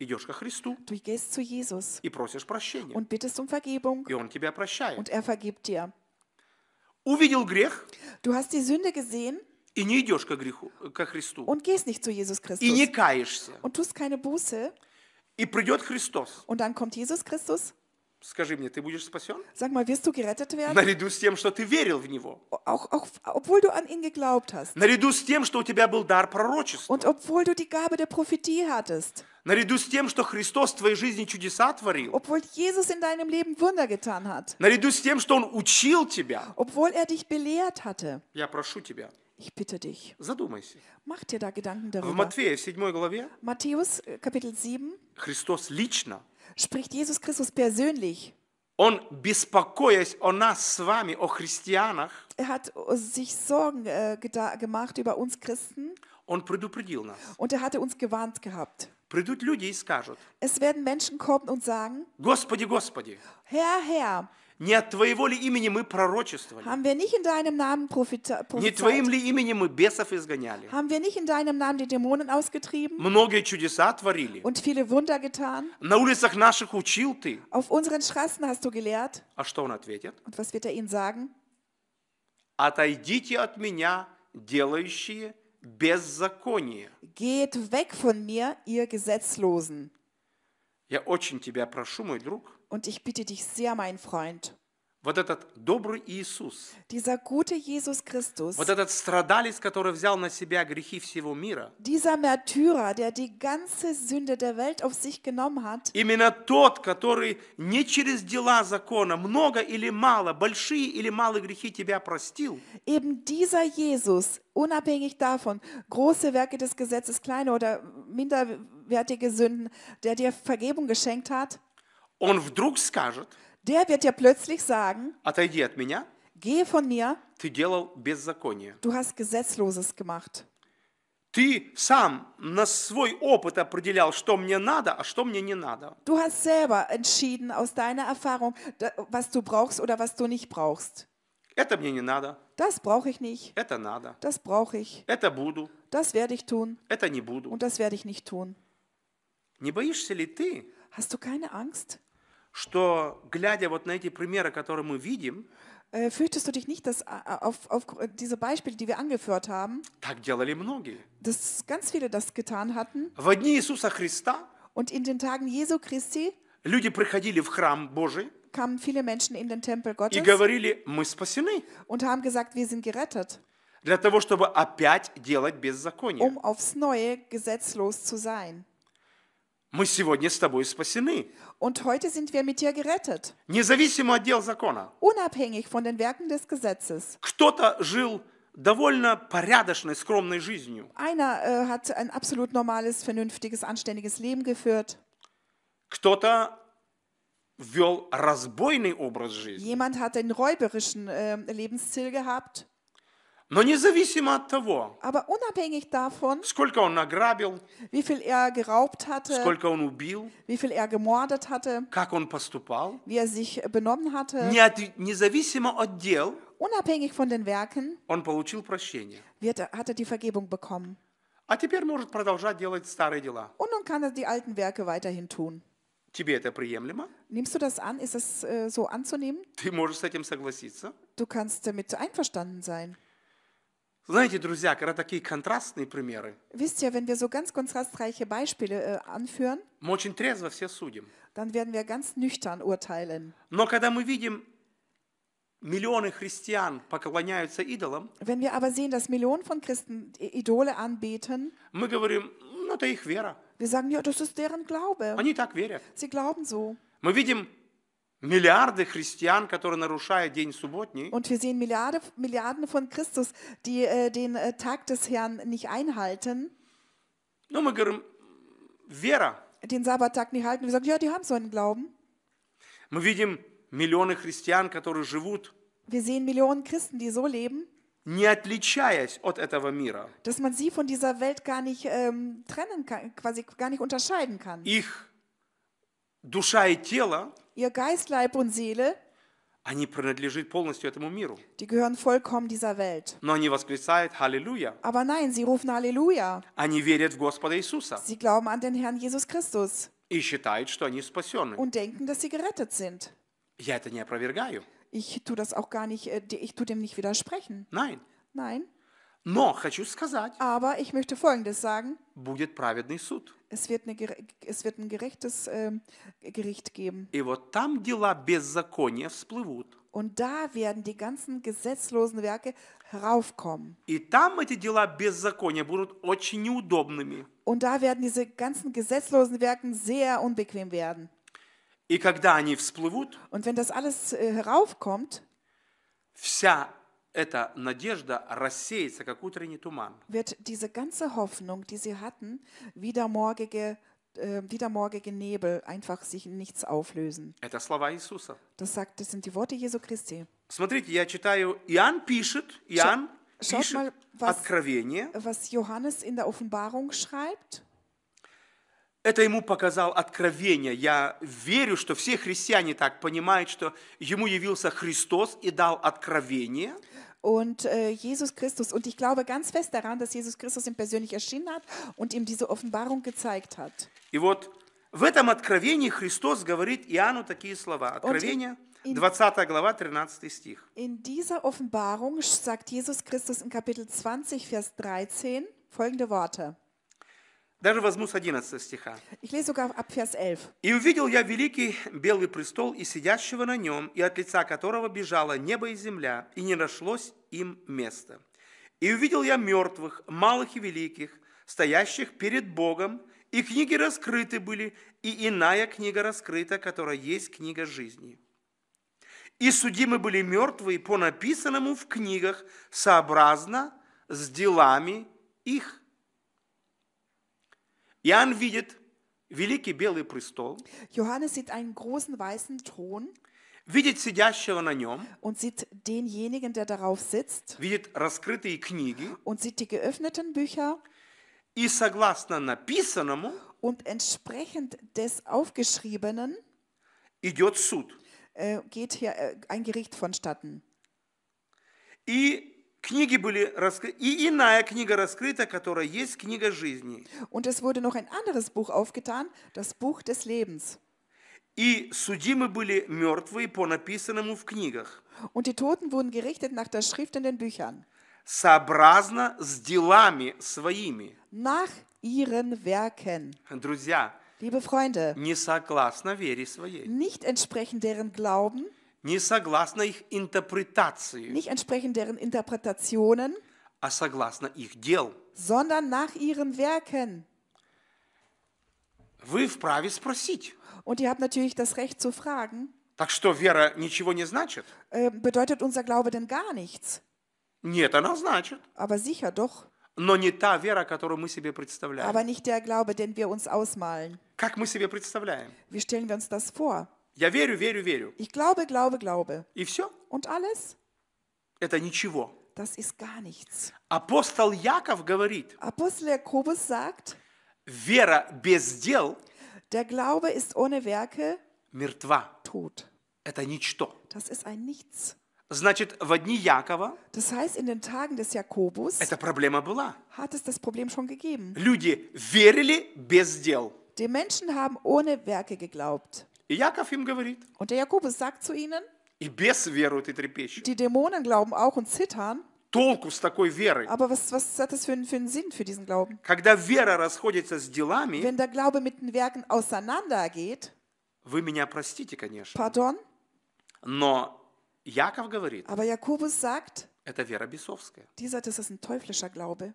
Идешь ко Христу. Du gehst zu Jesus. И просишь прощения. Und bittest um Vergebung. И он тебя прощает. Und er vergibt dir. Увидел грех. Du hast die Sünde gesehen. И не идешь ко греху, ко Христу. Und gehst nicht zu Jesus Christus. И не каешься. Und tust keine Buße. И придет Христос. Und dann kommt Jesus Christus. Скажи мне, ты будешь спасен? Sag mal, wirst du gerettet werden? Наряду с тем, что ты верил в него. Auch, auch, obwohl du an ihn geglaubt hast. Наряду с тем, что у тебя был дар пророчества. Und obwohl du die Gabe der Prophetie hattest. Наряду с тем, что Христос в твоей жизни чудеса творил. Obwohl Jesus in deinem Leben Wunder getan hat. Наряду с тем, что он учил тебя. Obwohl er dich belehrt hatte. Я прошу тебя. Ich bitte dich. Задумайся. Mach dir da Gedanken darüber. В Матфея, в 7 главе. Matthäus, Kapitel 7. Христос лично spricht Jesus Christus persönlich. Он, беспокоясь о нас с вами, о христианах, Er hat äh, sich Sorgen äh, gemacht über uns Christen он предупредил нас. und er hatte uns gewarnt gehabt. Придут люди и скажут, Es werden Menschen kommen und sagen, «Господи, Господи, Herr, Herr, Не от твоего ли имени мы пророчествовали? Haben wir nicht in deinem Namen prophezeit? Не твоим ли именем мы бесов изгоняли? Haben wir nicht in deinem Namen die Dämonen ausgetrieben? Многие чудеса творили. Und viele Wunder getan? На улицах наших учил ты. Auf unseren Straßen hast du gelehrt. А что он ответит? Und was wird er ihnen sagen? Отойдите от меня, делающие беззаконие. Geht weg von mir, ihr Gesetzlosen. Я очень тебя прошу, мой друг. Und ich bitte dich sehr, mein Freund. Вот этот добрый Иисус, dieser gute Jesus Christus, вот этот страдалец, который взял на себя грехи всего мира, dieser Märtyrer, der die ganze Sünde der Welt auf sich genommen hat, именно тот, который не через дела закона, много или мало, большие или малые грехи тебя простил, eben dieser Jesus, unabhängig davon, große Werke des Gesetzes, kleine oder minderwertige Sünden, der dir Vergebung geschenkt hat, Он вдруг скажет, der wird dir plötzlich sagen, отойди от меня, gehe von mir, ты делал беззаконие. Du hast Gesetzloses gemacht. Ты сам на свой опыт определял, что мне надо, а что мне не надо. Du hast selber entschieden aus deiner Erfahrung, was du brauchst oder was du nicht brauchst. Это мне не надо. Das brauche ich nicht. Это надо. Das brauche ich. Это буду. Das werde ich tun. Это не буду. Und das werde ich nicht tun. Не боишься ли ты? Hast du keine Angst? что, глядя вот на эти примеры, которые мы видим, Fürchtest du dich nicht, dass auf, auf diese Beispiele, die wir angeführt haben, так делали многие. dass ganz viele das getan hatten? В дни Иисуса Христа und in den Tagen Jesu Christi люди приходили в храм Божий kamen viele Menschen in den Tempel Gottes и говорили, мы спасены. und haben gesagt, wir sind gerettet. Для того, чтобы опять делать беззаконие. Um aufs Neue gesetzlos zu sein. Мы сегодня с тобой спасены. Und heute sind wir mit dir gerettet. Независимо от дел закона. Unabhängig von den Werken des Gesetzes. Кто-то жил довольно порядочной, скромной жизнью. Einer äh, hat ein absolut normales, vernünftiges, anständiges Leben geführt. Кто-то вел разбойный образ жизни. Jemand hat einen räuberischen äh, Lebensstil gehabt. Но независимо от того, Aber unabhängig davon, сколько он награбил, wie viel er geraubt hatte, сколько он убил, wie viel er gemordet hatte, как он поступал, wie er sich äh, benommen hatte, не от, независимо от дел, unabhängig von den Werken, он получил прощение. Wird, hat er die Vergebung bekommen. А теперь может продолжать делать старые дела. Und nun kann er die alten Werke weiterhin tun. Тебе это приемлемо? Nimmst du das an? Ist es äh, so anzunehmen? Ты можешь с этим согласиться. Du kannst damit einverstanden sein. Знаете, друзья, когда такие контрастные примеры, Wisst ihr, wenn wir so ganz kontrastreiche Beispiele äh, anführen, мы очень трезво все судим. dann werden wir ganz nüchtern urteilen. Но когда мы видим, миллионы христиан поклоняются идолам, Wenn wir aber sehen, dass Millionen von Christen I- Idole anbeten, мы говорим, ну это их вера, wir sagen, ja, das ist deren Glaube. они так верят. Sie glauben so. Мы видим Миллиарды христиан, которые нарушают день субботний. Und wir sehen Milliarden, Milliarden von Christus, die äh, den äh, Tag des Herrn nicht einhalten. Ну, мы говорим, вера. Den Sabbattag nicht halten. Wir sagen, ja, die haben so einen Glauben. Мы видим миллионы христиан, которые живут. Wir sehen Millionen Christen, die so leben. Не отличаясь от этого мира. Dass man sie von dieser Welt gar nicht ähm, trennen kann, quasi gar nicht unterscheiden kann. Их душа и тело. Ihr Geist, Leib und Seele, они принадлежат полностью этому миру. Die gehören vollkommen dieser Welt. Но они восклицают «Аллилуйя». Aber nein, sie rufen «Halleluja». Они верят в Господа Иисуса. Sie glauben an den Herrn Jesus Christus. И считают, что они спасены. Und denken, dass sie gerettet sind. Я это не опровергаю. Ich tue das auch gar nicht, äh, ich tue dem nicht widersprechen. Nein. Nein. Но хочу сказать, Aber ich möchte Folgendes sagen. будет праведный суд. Es wird, eine, es wird ein gerechtes äh, Gericht geben. И вот там дела беззакония всплывут. Und da werden die ganzen gesetzlosen Werke heraufkommen. И там эти дела беззакония будут очень неудобными. Und da werden diese ganzen gesetzlosen Werke sehr unbequem werden. И когда они всплывут, Und wenn das alles äh, heraufkommt, вся эта надежда рассеется, как утренний туман. Wird diese ganze Hoffnung, die sie hatten, wie der morgige, äh, wie der morgige Nebel, einfach sich in nichts auflösen. Это слова Иисуса. Das, sagt, das sind die Worte Jesu Christi. Смотрите, я читаю, Иоанн пишет, Иоанн Schaut пишет mal, was, Откровение. was Johannes in der Offenbarung schreibt. Это ему показал откровение. Я верю, что все христиане так понимают, что ему явился Христос и дал откровение – und äh, Jesus Christus. Und ich glaube ganz fest daran, dass Jesus Christus ihm persönlich erschienen hat und ihm diese Offenbarung gezeigt hat. И вот в этом откровении Христос говорит Иоанну такие слова. Откровение, 20 глава, 13 стих. In dieser Offenbarung sagt Jesus Christus in Kapitel 20, Vers 13 folgende Worte. Даже возьму с 11 стиха. Ich lese sogar ab Vers 11. «И увидел я великий белый престол и сидящего на нем, и от лица которого бежало небо и земля, и не нашлось им места. И увидел я мертвых, малых и великих, стоящих перед Богом, и книги раскрыты были, и иная книга раскрыта, которая есть книга жизни. И судимы были мертвые по написанному в книгах сообразно с делами их. Иоанн видит великий белый престол, Johannes sieht einen großen weißen Thron видит сидящего на нем, und sieht denjenigen, der darauf sitzt, видит раскрытые книги und sieht die geöffneten Bücher и согласно написанному und entsprechend des Aufgeschriebenen идет суд. Äh, geht hier äh, ein Gericht vonstatten. И Книги были раскры... и иная книга раскрыта, которая есть книга жизни. Und es wurde noch ein anderes Buch aufgetan, das Buch des Lebens. И судимы были мертвые по написанному в книгах. Und die Toten wurden gerichtet nach der Schrift in den Büchern. Сообразно с делами своими. Nach ihren Werken. Друзья, Liebe Freunde, не согласно вере своей. Nicht entsprechend deren Glauben не согласно их интерпретации, nicht entsprechend deren Interpretationen, а согласно их дел. sondern nach ihren Werken. Вы вправе спросить. Und ihr habt natürlich das Recht zu fragen. Так что вера ничего не значит? Э, bedeutet unser Glaube denn gar nichts? Нет, она значит. Aber sicher doch. Но не та вера, которую мы себе представляем. Aber nicht der Glaube, den wir uns ausmalen. Как мы себе представляем? Wie stellen wir uns das vor? Я верю, верю, верю. Ich glaube, glaube, glaube. И все? Und alles? Это ничего. Das ist gar nichts. Апостол Яков говорит. Apostel Jakobus sagt. Вера без дел. Der Glaube ist ohne Werke. Мертва. Tot. Это ничто. Das ist ein Nichts. Значит, в дни Якова das heißt, in den Tagen des Jakobus, эта проблема была. Hat es das Problem schon gegeben. Люди верили без дел. Die Menschen haben ohne Werke geglaubt. И Яков им говорит. Und der Jakobus sagt zu ihnen, и бесы веруют и трепещут. Die Dämonen glauben auch und zittern. Толку с такой верой. Aber was, was hat das für, einen, für einen Sinn für diesen Glauben? Когда вера расходится с делами, Wenn der Glaube mit den Werken auseinandergeht, вы меня простите, конечно. Pardon? Но Яков говорит, Aber Jakobus sagt, это вера бесовская. Dieser, das ist ein teuflischer Glaube.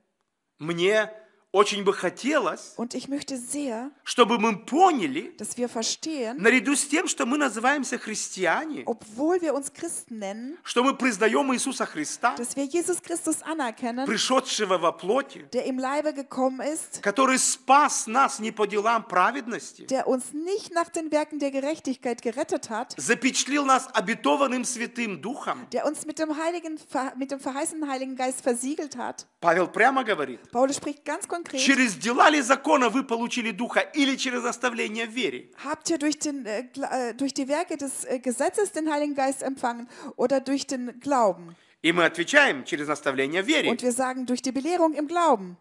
Мне очень бы хотелось, Und ich möchte sehr, чтобы мы поняли, dass wir verstehen, наряду с тем, что мы называемся христиане, obwohl wir uns Christen nennen, что мы признаем Иисуса Христа, dass wir Jesus Christus anerkennen, пришедшего во плоти, der im Leibe gekommen ist, который спас нас не по делам праведности, der uns nicht nach den Werken der Gerechtigkeit gerettet hat, запечатлил нас обетованным Святым Духом, der uns mit dem, Heiligen, mit dem verheißenen Heiligen Geist versiegelt hat. Павел прямо говорит, Paulus spricht ganz konkret, konkret. Через дела ли закона вы получили духа или через оставление в вере? Habt ihr durch, den, äh, durch die Werke des äh, Gesetzes den Heiligen Geist empfangen oder durch den Glauben? И мы отвечаем через наставление в вере. Und wir sagen durch die Belehrung im Glauben.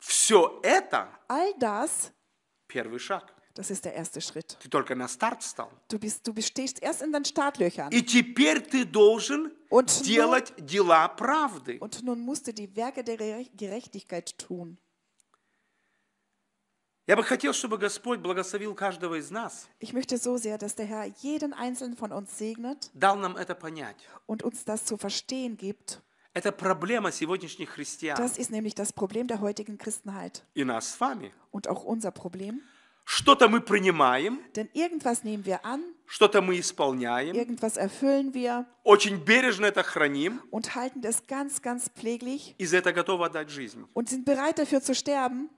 Все это All das, первый шаг. Das ist der erste Schritt. Ты только на старт стал. Du, bist, du bestehst erst in den Startlöchern. И теперь ты должен und делать nun, дела правды. Und nun musst du die Werke der Gerechtigkeit tun. Ich möchte so sehr, dass der Herr jeden einzelnen von uns segnet. Und uns das zu verstehen gibt. Это проблема сегодняшних христиан. Das ist nämlich das Problem der heutigen Christenheit. И нас с вами. Und auch unser Problem. Что-то мы принимаем. Denn irgendwas nehmen wir an. Что-то мы исполняем. Irgendwas erfüllen wir. Очень бережно это храним. Und halten das ganz, ganz pfleglich. И за это готовы отдать жизнь. Und sind bereit dafür zu sterben.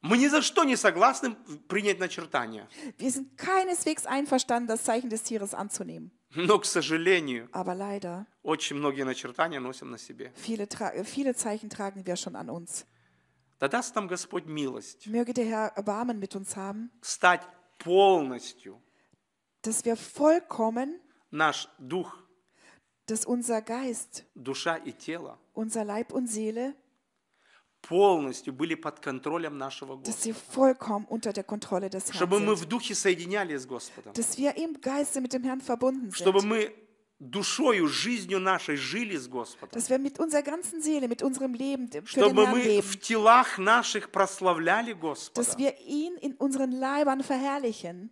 Мы ни за что не согласны принять начертание. Wir sind keineswegs einverstanden, das Zeichen des Tieres anzunehmen. Но, к сожалению, Aber leider, очень многие начертания носим на себе. Viele, viele Zeichen tragen wir schon an uns. Да даст нам Господь милость. Möge der Herr Erbarmen mit uns haben. Стать полностью. Dass wir vollkommen. Наш дух. Dass unser Geist. Душа и тело. Unser Leib und Seele. полностью были под контролем нашего dass sie Господа. vollkommen unter der Kontrolle des Herrn Чтобы мы sind, в духе соединялись с Господом. dass wir im Geiste mit dem Herrn verbunden Чтобы sind, мы душою, жизнью нашей жили с Господом. dass wir mit unserer ganzen Seele, mit unserem Leben dem- für den Чтобы Herrn мы leben, в телах наших прославляли dass Господа. wir ihn in unseren Leibern verherrlichen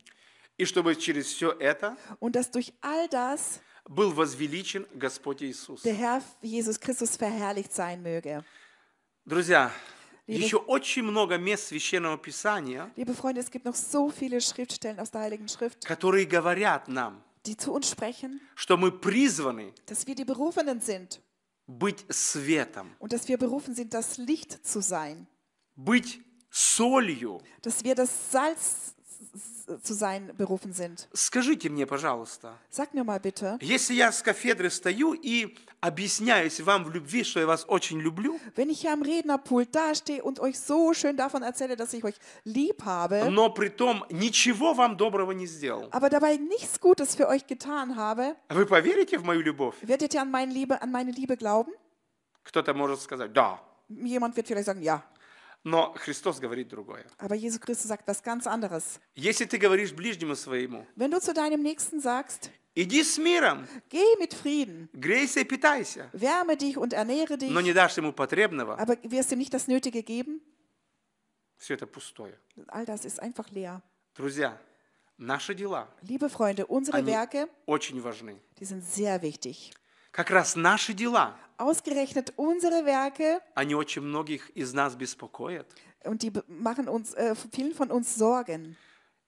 И чтобы через все это und dass durch all das был возвеличен Господь Иисус. der Herr Jesus Christus verherrlicht sein möge. Друзья, Liebe, еще очень много мест Священного Писания, liebe Freunde, es gibt noch so viele Schriftstellen aus der Heiligen Schrift, которые говорят нам, die zu uns sprechen, что мы призваны dass wir die Berufenen sind быть светом, und dass wir berufen sind, das Licht zu sein, быть солью, dass wir das Salz zu sein berufen sind. Скажите мне, пожалуйста. Sag mir mal bitte. Если я с кафедры стою и объясняюсь вам в любви, что я вас очень люблю. Wenn ich hier am Rednerpult dastehe und euch so schön davon erzähle, dass ich euch lieb habe. Но при том ничего вам доброго не сделал. Aber dabei nichts Gutes für euch getan habe. Вы поверите в мою любовь? Werdet ihr an meine Liebe, an meine Liebe glauben? Кто-то может сказать, да. Jemand wird vielleicht sagen, ja. Но Христос говорит другое. Aber Jesus Christus sagt was ganz anderes. Если ты говоришь ближнему своему, Wenn du zu deinem Nächsten sagst, Иди с миром. Geh mit Frieden. Грейся и питайся. Wärme dich und ernähre dich. Но не дашь ему потребного. Aber wirst ihm nicht das Nötige geben? Все это пустое. All das ist einfach leer. Друзья, наши дела, Liebe Freunde, unsere Werke, очень важны. Die sind sehr wichtig. Как раз наши дела. Ausgerechnet unsere Werke. Они очень многих из нас беспокоят. Und die machen uns, äh, vielen von uns Sorgen.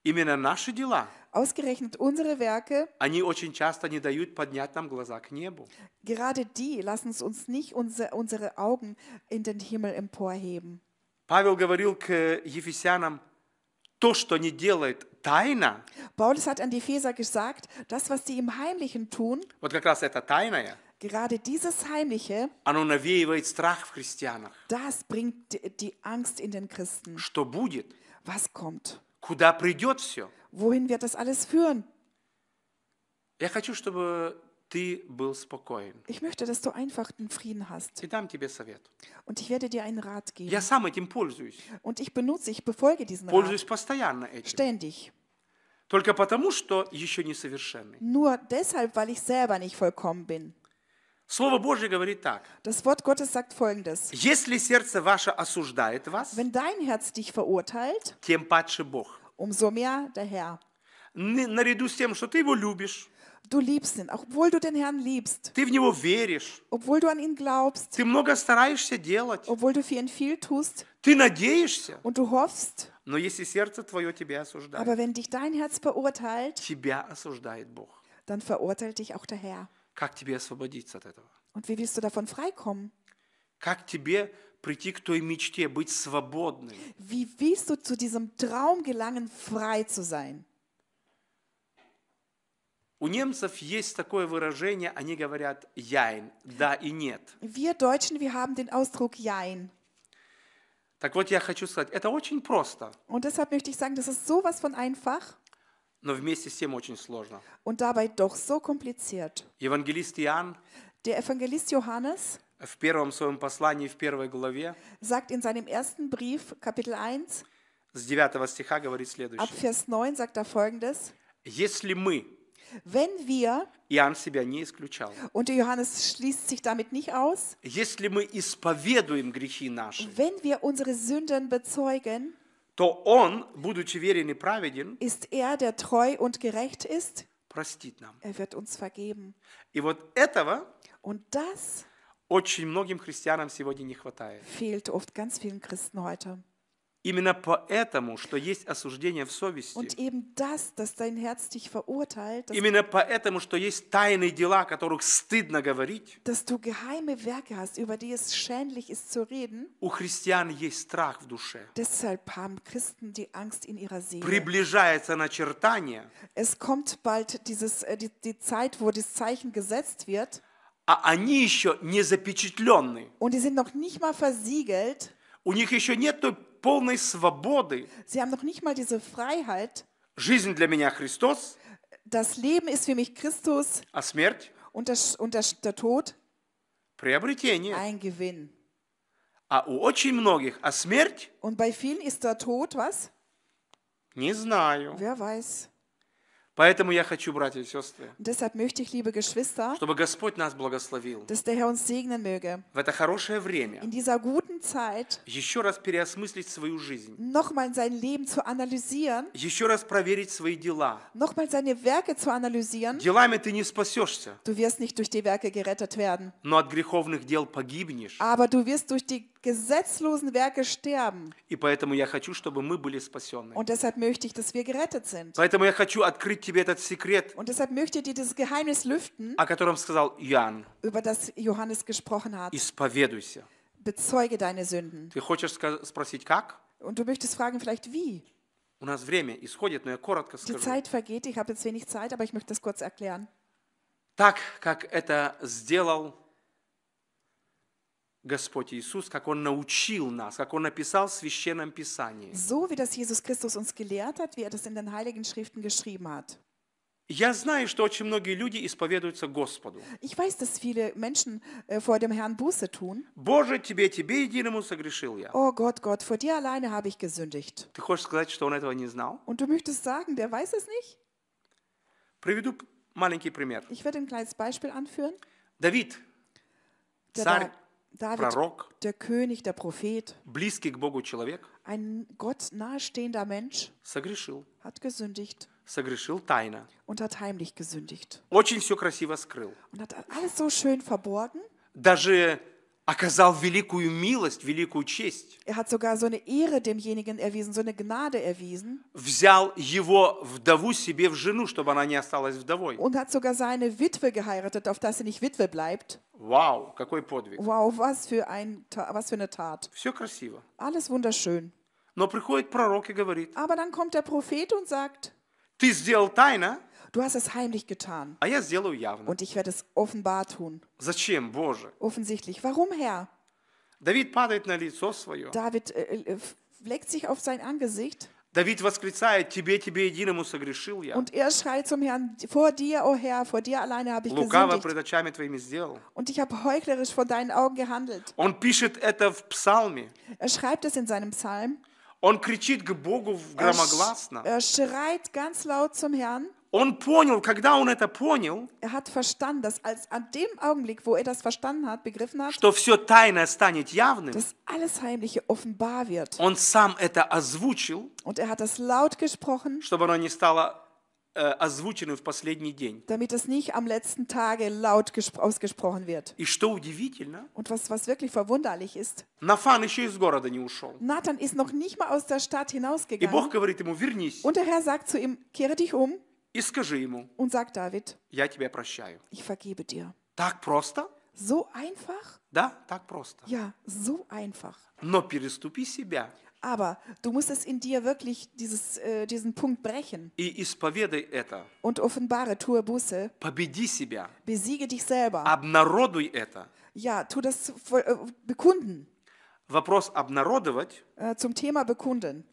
Именно наши дела. Ausgerechnet unsere Werke. Они очень часто не дают поднять нам глаза к небу. Gerade die lassen es uns nicht unsere, unsere Augen in den Himmel emporheben. Павел говорил к Ефесянам то, что не делает тайна, Paulus hat an die Feser gesagt, das, was die im Heimlichen tun, вот как раз это тайное, gerade dieses Heimliche, das bringt die Angst in den Christen. Was kommt? Wohin wird das alles führen? Ich хочу, чтобы ich möchte, dass du einfach den Frieden hast. Und ich werde dir einen Rat geben. Und ich benutze, ich befolge diesen Rat. Ständig. Только потому, что еще не совершенный. Nur deshalb, weil ich selber nicht vollkommen bin. Слово Божье говорит так. Das Wort Gottes sagt folgendes. Если сердце ваше осуждает вас, Wenn dein Herz dich verurteilt, тем падше Бог. Umso mehr der Herr. Наряду с тем, что ты его любишь, Du liebst ihn, obwohl du den Herrn liebst. Ты в него веришь. Obwohl du an ihn glaubst. Ты много стараешься делать. Obwohl du für ihn viel tust. Ты надеешься. Und du hoffst. Но если сердце твое тебя осуждает. Aber wenn dich dein Herz beurteilt. Тебя осуждает Бог. Dann verurteilt dich auch der Herr. Как тебе освободиться от этого? Und wie willst du davon freikommen? Как тебе прийти к той мечте, быть свободным? Wie willst du zu diesem Traum gelangen, frei zu sein? У немцев есть такое выражение, они говорят «яйн», «да» и «нет». Wir Deutschen, wir haben den Ausdruck «яйн». Так вот, я хочу сказать, это очень просто. Und deshalb möchte ich sagen, das ist sowas von einfach. Но вместе с тем очень сложно. Und dabei doch so kompliziert. Евангелист Иоанн, der Evangelist Johannes, в первом своем послании, в первой главе, sagt in seinem ersten Brief, Kapitel 1, с девятого стиха говорит следующее. Ab Vers 9 sagt er folgendes. Если мы Wenn wir Иоанн себя не исключал. Und Johannes schließt sich damit nicht aus. Если мы исповедуем грехи наши, wenn wir unsere Sünden bezeugen, то он, будучи верен и праведен, ist er, der treu und gerecht ist, простит нам. Er wird uns vergeben. И вот этого und das очень многим христианам сегодня не хватает. Fehlt oft ganz vielen Christen heute. Именно поэтому, что есть осуждение в совести. Und eben das, dass dein Herz dich verurteilt. Именно поэтому, что есть тайные дела, о которых стыдно говорить. Dass du geheime Werke hast, über die es schändlich ist zu reden. У христиан есть страх в душе. Deshalb haben Christen die Angst in ihrer Seele. Приближается начертание. Es kommt bald dieses, die, die Zeit, wo das Zeichen gesetzt wird. А они еще не запечатлены. Und die sind noch nicht mal versiegelt. У них еще нет той полной свободы. Sie haben noch nicht mal diese Freiheit. Жизнь для меня Христос. Das Leben ist für mich Christus. А смерть? Und, das, und das, der Tod? Приобретение. Ein Gewinn. А у очень многих, а смерть? Und bei vielen ist der Tod was? Не знаю. Wer weiß? Поэтому я хочу, братья и сестры, Deshalb möchte ich, liebe Geschwister, чтобы Господь нас благословил dass der Herr uns segnen möge, в это хорошее время in dieser guten Zeit, еще раз переосмыслить свою жизнь, nochmal sein Leben zu analysieren, еще раз проверить свои дела. Nochmal seine Werke zu analysieren, Делами ты не спасешься, du wirst nicht durch die Werke gerettet werden, но от греховных дел погибнешь. aber du wirst durch die gesetzlosen Werke sterben. хочу, Und deshalb möchte ich, dass wir gerettet sind. секрет. Und deshalb möchte ich dir dieses Geheimnis lüften. Иоанн. Über das Johannes gesprochen hat. Исповедуйся. Bezeuge deine Sünden. спросить Und du möchtest fragen vielleicht wie? исходит, но скажу. Die Zeit vergeht, ich habe jetzt wenig Zeit, aber ich möchte das kurz erklären. Так, как это сделал Господь Иисус, как Он научил нас, как Он написал в Священном Писании. So wie das Jesus Christus uns gelehrt hat, wie er das in den Heiligen Schriften geschrieben hat. Я знаю, что очень многие люди исповедуются Господу. Ich weiß, dass viele Menschen äh, vor dem Herrn Buße tun. Боже, тебе, тебе единому согрешил я. Oh Gott, Gott, vor dir alleine habe ich gesündigt. Ты хочешь сказать, что он этого не знал? Und du möchtest sagen, der weiß es nicht? Приведу маленький пример. Ich werde ein kleines Beispiel anführen. Давид, царь David, пророк, der König, der Prophet, близкий к Богу человек, ein Gott nahestehender Mensch, согрешил, hat gesündigt, согрешил тайно, und hat heimlich gesündigt, очень все красиво скрыл, und hat alles so schön verborgen, даже оказал великую милость, великую честь. Er hat sogar so eine Ehre demjenigen erwiesen, so eine Gnade erwiesen. Взял его вдову себе в жену, чтобы она не осталась вдовой. Und hat sogar seine Witwe geheiratet, auf dass sie nicht Witwe bleibt. Wow, какой подвиг. Wow, was für, ein, was für eine Tat. Все красиво. Alles wunderschön. Но приходит пророк и говорит. Aber dann kommt der Prophet und sagt. Ты сделал тайно. Du hast es heimlich getan. А я сделаю явно. Und ich werde es offenbar tun. Зачем, Боже? Offensichtlich. Warum, Herr? Давид падает на лицо свое. David äh, äh leckt sich auf sein Angesicht. Давид восклицает, тебе, тебе единому согрешил я. Und er schreit zum Herrn, vor dir, o oh Herr, vor dir alleine habe ich Лукаво пред очами твоими сделал. Und ich habe heuchlerisch vor deinen Augen gehandelt. Он пишет это в псалме. Er schreibt es in seinem Psalm. Он кричит к Богу громогласно. Er, er schreit ganz laut zum Herrn. Он понял, когда он это понял, er hat verstanden, dass als an dem Augenblick, wo er das verstanden hat, begriffen hat, что все тайное станет явным, dass alles Heimliche offenbar wird. Он сам это озвучил, und er hat das laut gesprochen, чтобы оно не стало äh, озвученным в последний день. Damit es nicht am letzten Tage laut ausgesprochen wird. И что удивительно, und was, was wirklich verwunderlich ist, Нафан еще из города не ушел. Nathan ist noch nicht mal aus der Stadt И hinausgegangen. Бог говорит ему, вернись. Und der Herr sagt zu ihm, kehre dich um. И скажи ему, und sagt David, я тебя прощаю. Ich vergebe dir. Так просто? So einfach? Да, так просто. Ja, so einfach. Но переступи себя. Aber du musst es in dir wirklich dieses, äh, diesen Punkt brechen. это. Und offenbare, tue Buße. себя. Besiege dich selber. это. Ja, tu das äh, bekunden. Äh, zum Thema bekunden.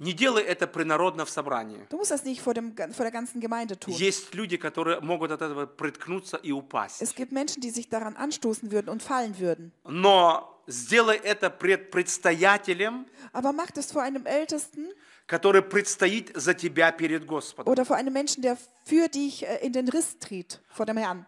Не делай это принародно в собрании. Du musst das nicht vor, dem, vor der ganzen Gemeinde tun. Есть люди, которые могут от этого приткнуться и упасть. Es gibt Menschen, die sich daran anstoßen würden und fallen würden. Но сделай это пред предстоятелем, Aber mach das vor einem Ältesten, который предстоит за тебя перед Господом. oder vor einem Menschen, der für dich äh, in den Riss tritt vor dem Herrn.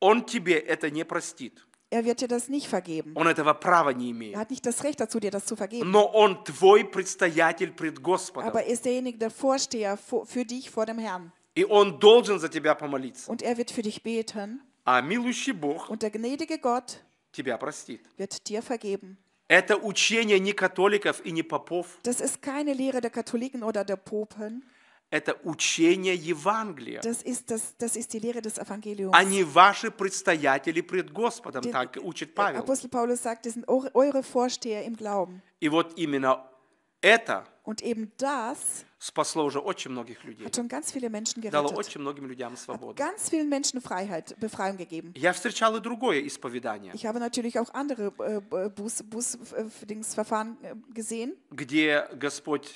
Он тебе это не простит. Er wird dir das nicht vergeben. Он этого права не имеет. Er hat nicht das Recht dazu, dir das zu vergeben. Но он твой предстоятель пред Господом. Aber ist derjenige der Vorsteher für dich vor dem Herrn. И он должен за тебя помолиться. Und er wird für dich beten. А милующий Бог Und der gnädige Gott тебя простит. Wird dir vergeben. Это учение не католиков и не попов. Das ist keine Lehre der Katholiken oder der Popen. Это учение Евангелия. Das ist das, das ist die Lehre des Evangeliums. Они ваши предстоятели пред Господом, Den, так учит Павел. Апостол Paulus sagt, das sind eure Vorsteher im Glauben. И вот именно это Und eben das спасло уже очень многих людей. Hat schon ganz viele Menschen gerettet. Дало очень многим людям свободу. Hat ganz vielen Menschen Freiheit, Befreiung gegeben. Я встречал и другое исповедание. Ich habe natürlich auch andere äh, Buß, Buß, äh, Dings, Verfahren gesehen. Где Господь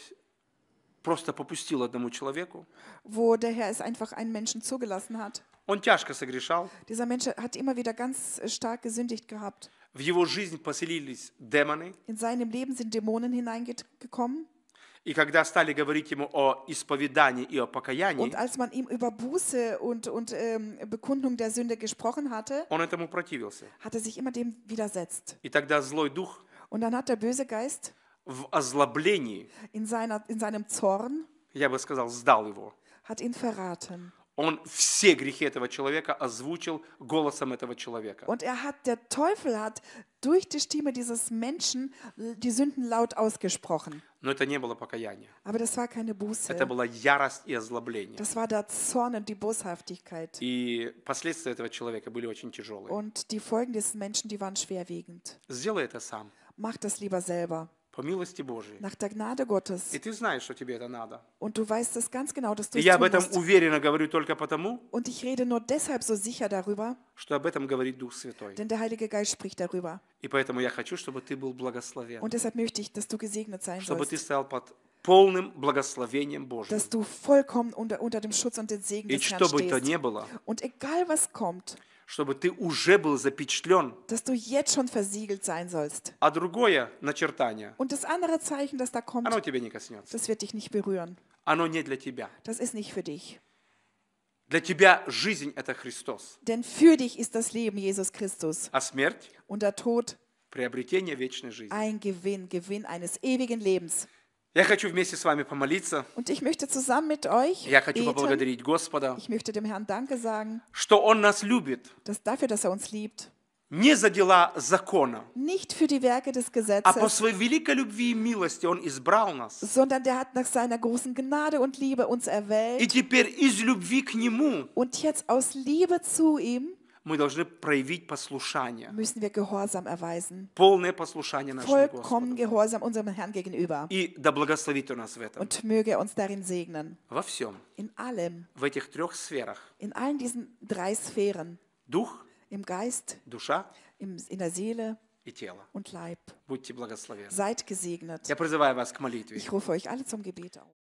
просто попустил одному человеку. Wo der Herr es einfach einen Menschen zugelassen hat. Он тяжко согрешал. Dieser Mensch hat immer wieder ganz stark gesündigt gehabt. В его жизнь поселились демоны. In seinem Leben sind Dämonen hineingekommen. И когда стали говорить ему о исповедании и о покаянии, und als man ihm über Buße und, und ähm, Bekundung der Sünde gesprochen hatte, он этому противился. Hat er sich immer dem widersetzt. И тогда злой дух und dann hat der böse Geist в озлоблении, in, seiner, in seinem Zorn, я бы сказал, сдал его. Hat ihn verraten. Он все грехи этого человека озвучил голосом этого человека. Und er hat, der Teufel hat durch die Stimme dieses Menschen die Sünden laut ausgesprochen. Но это не было покаяние. Aber das war keine Buße. Это была ярость и озлобление. Das war der Zorn und die Boshaftigkeit. И последствия этого человека были очень тяжелые. Und die Folgen des Menschen, die waren schwerwiegend. Сделай это сам. Mach das lieber selber. По милости Божией. Nach der Gnade Gottes. И ты знаешь, что тебе это надо. Und du weißt es ganz genau, dass du И я об этом musst. уверенно говорю только потому, Und ich rede nur deshalb so sicher darüber, что об этом говорит Дух Святой. Denn der Heilige Geist spricht darüber. И поэтому я хочу, чтобы ты был благословен. Und deshalb möchte ich, dass du gesegnet sein чтобы sollst. ты стоял под полным благословением Божьим. Dass du vollkommen unter, unter dem Schutz und den Segen и des что Herrn бы стehst. то ни было, und egal was kommt, чтобы ты уже был запечатлен. Dass du jetzt schon versiegelt sein sollst. А другое начертание, Und das andere Zeichen, das da kommt, оно тебя не коснется. das wird dich nicht berühren. Оно не для тебя. Das ist nicht für dich. Для тебя жизнь – это Христос, Denn für dich ist das Leben Jesus Christus. а смерть Und der Tod – приобретение вечной жизни. ein Gewinn, Gewinn eines ewigen Lebens. Я хочу вместе с вами помолиться. Und ich möchte zusammen mit euch Я хочу beten. поблагодарить Господа, ich möchte dem Herrn Danke sagen, что Он нас любит. Dass dafür, dass er uns liebt. Не за дела закона, nicht für die Werke des Gesetzes, а по своей великой любви и милости Он избрал нас. Sondern der hat nach seiner großen Gnade und Liebe uns erwählt. И теперь из любви к Нему, und jetzt aus Liebe zu ihm, мы должны проявить послушание. Müssen wir Gehorsam erweisen. Полное послушание нашему Vollkommen Gehorsam unserem Herrn gegenüber. И да благословит он нас в этом. Und möge uns darin segnen. Во всем. In allem. В этих трех сферах. In allen diesen drei Sphären. Дух. Im Geist. Душа. Im, in der Seele. И тело. Und Leib. Будьте благословенны. Seid gesegnet. Я призываю вас к молитве. Ich rufe euch alle zum Gebet auf.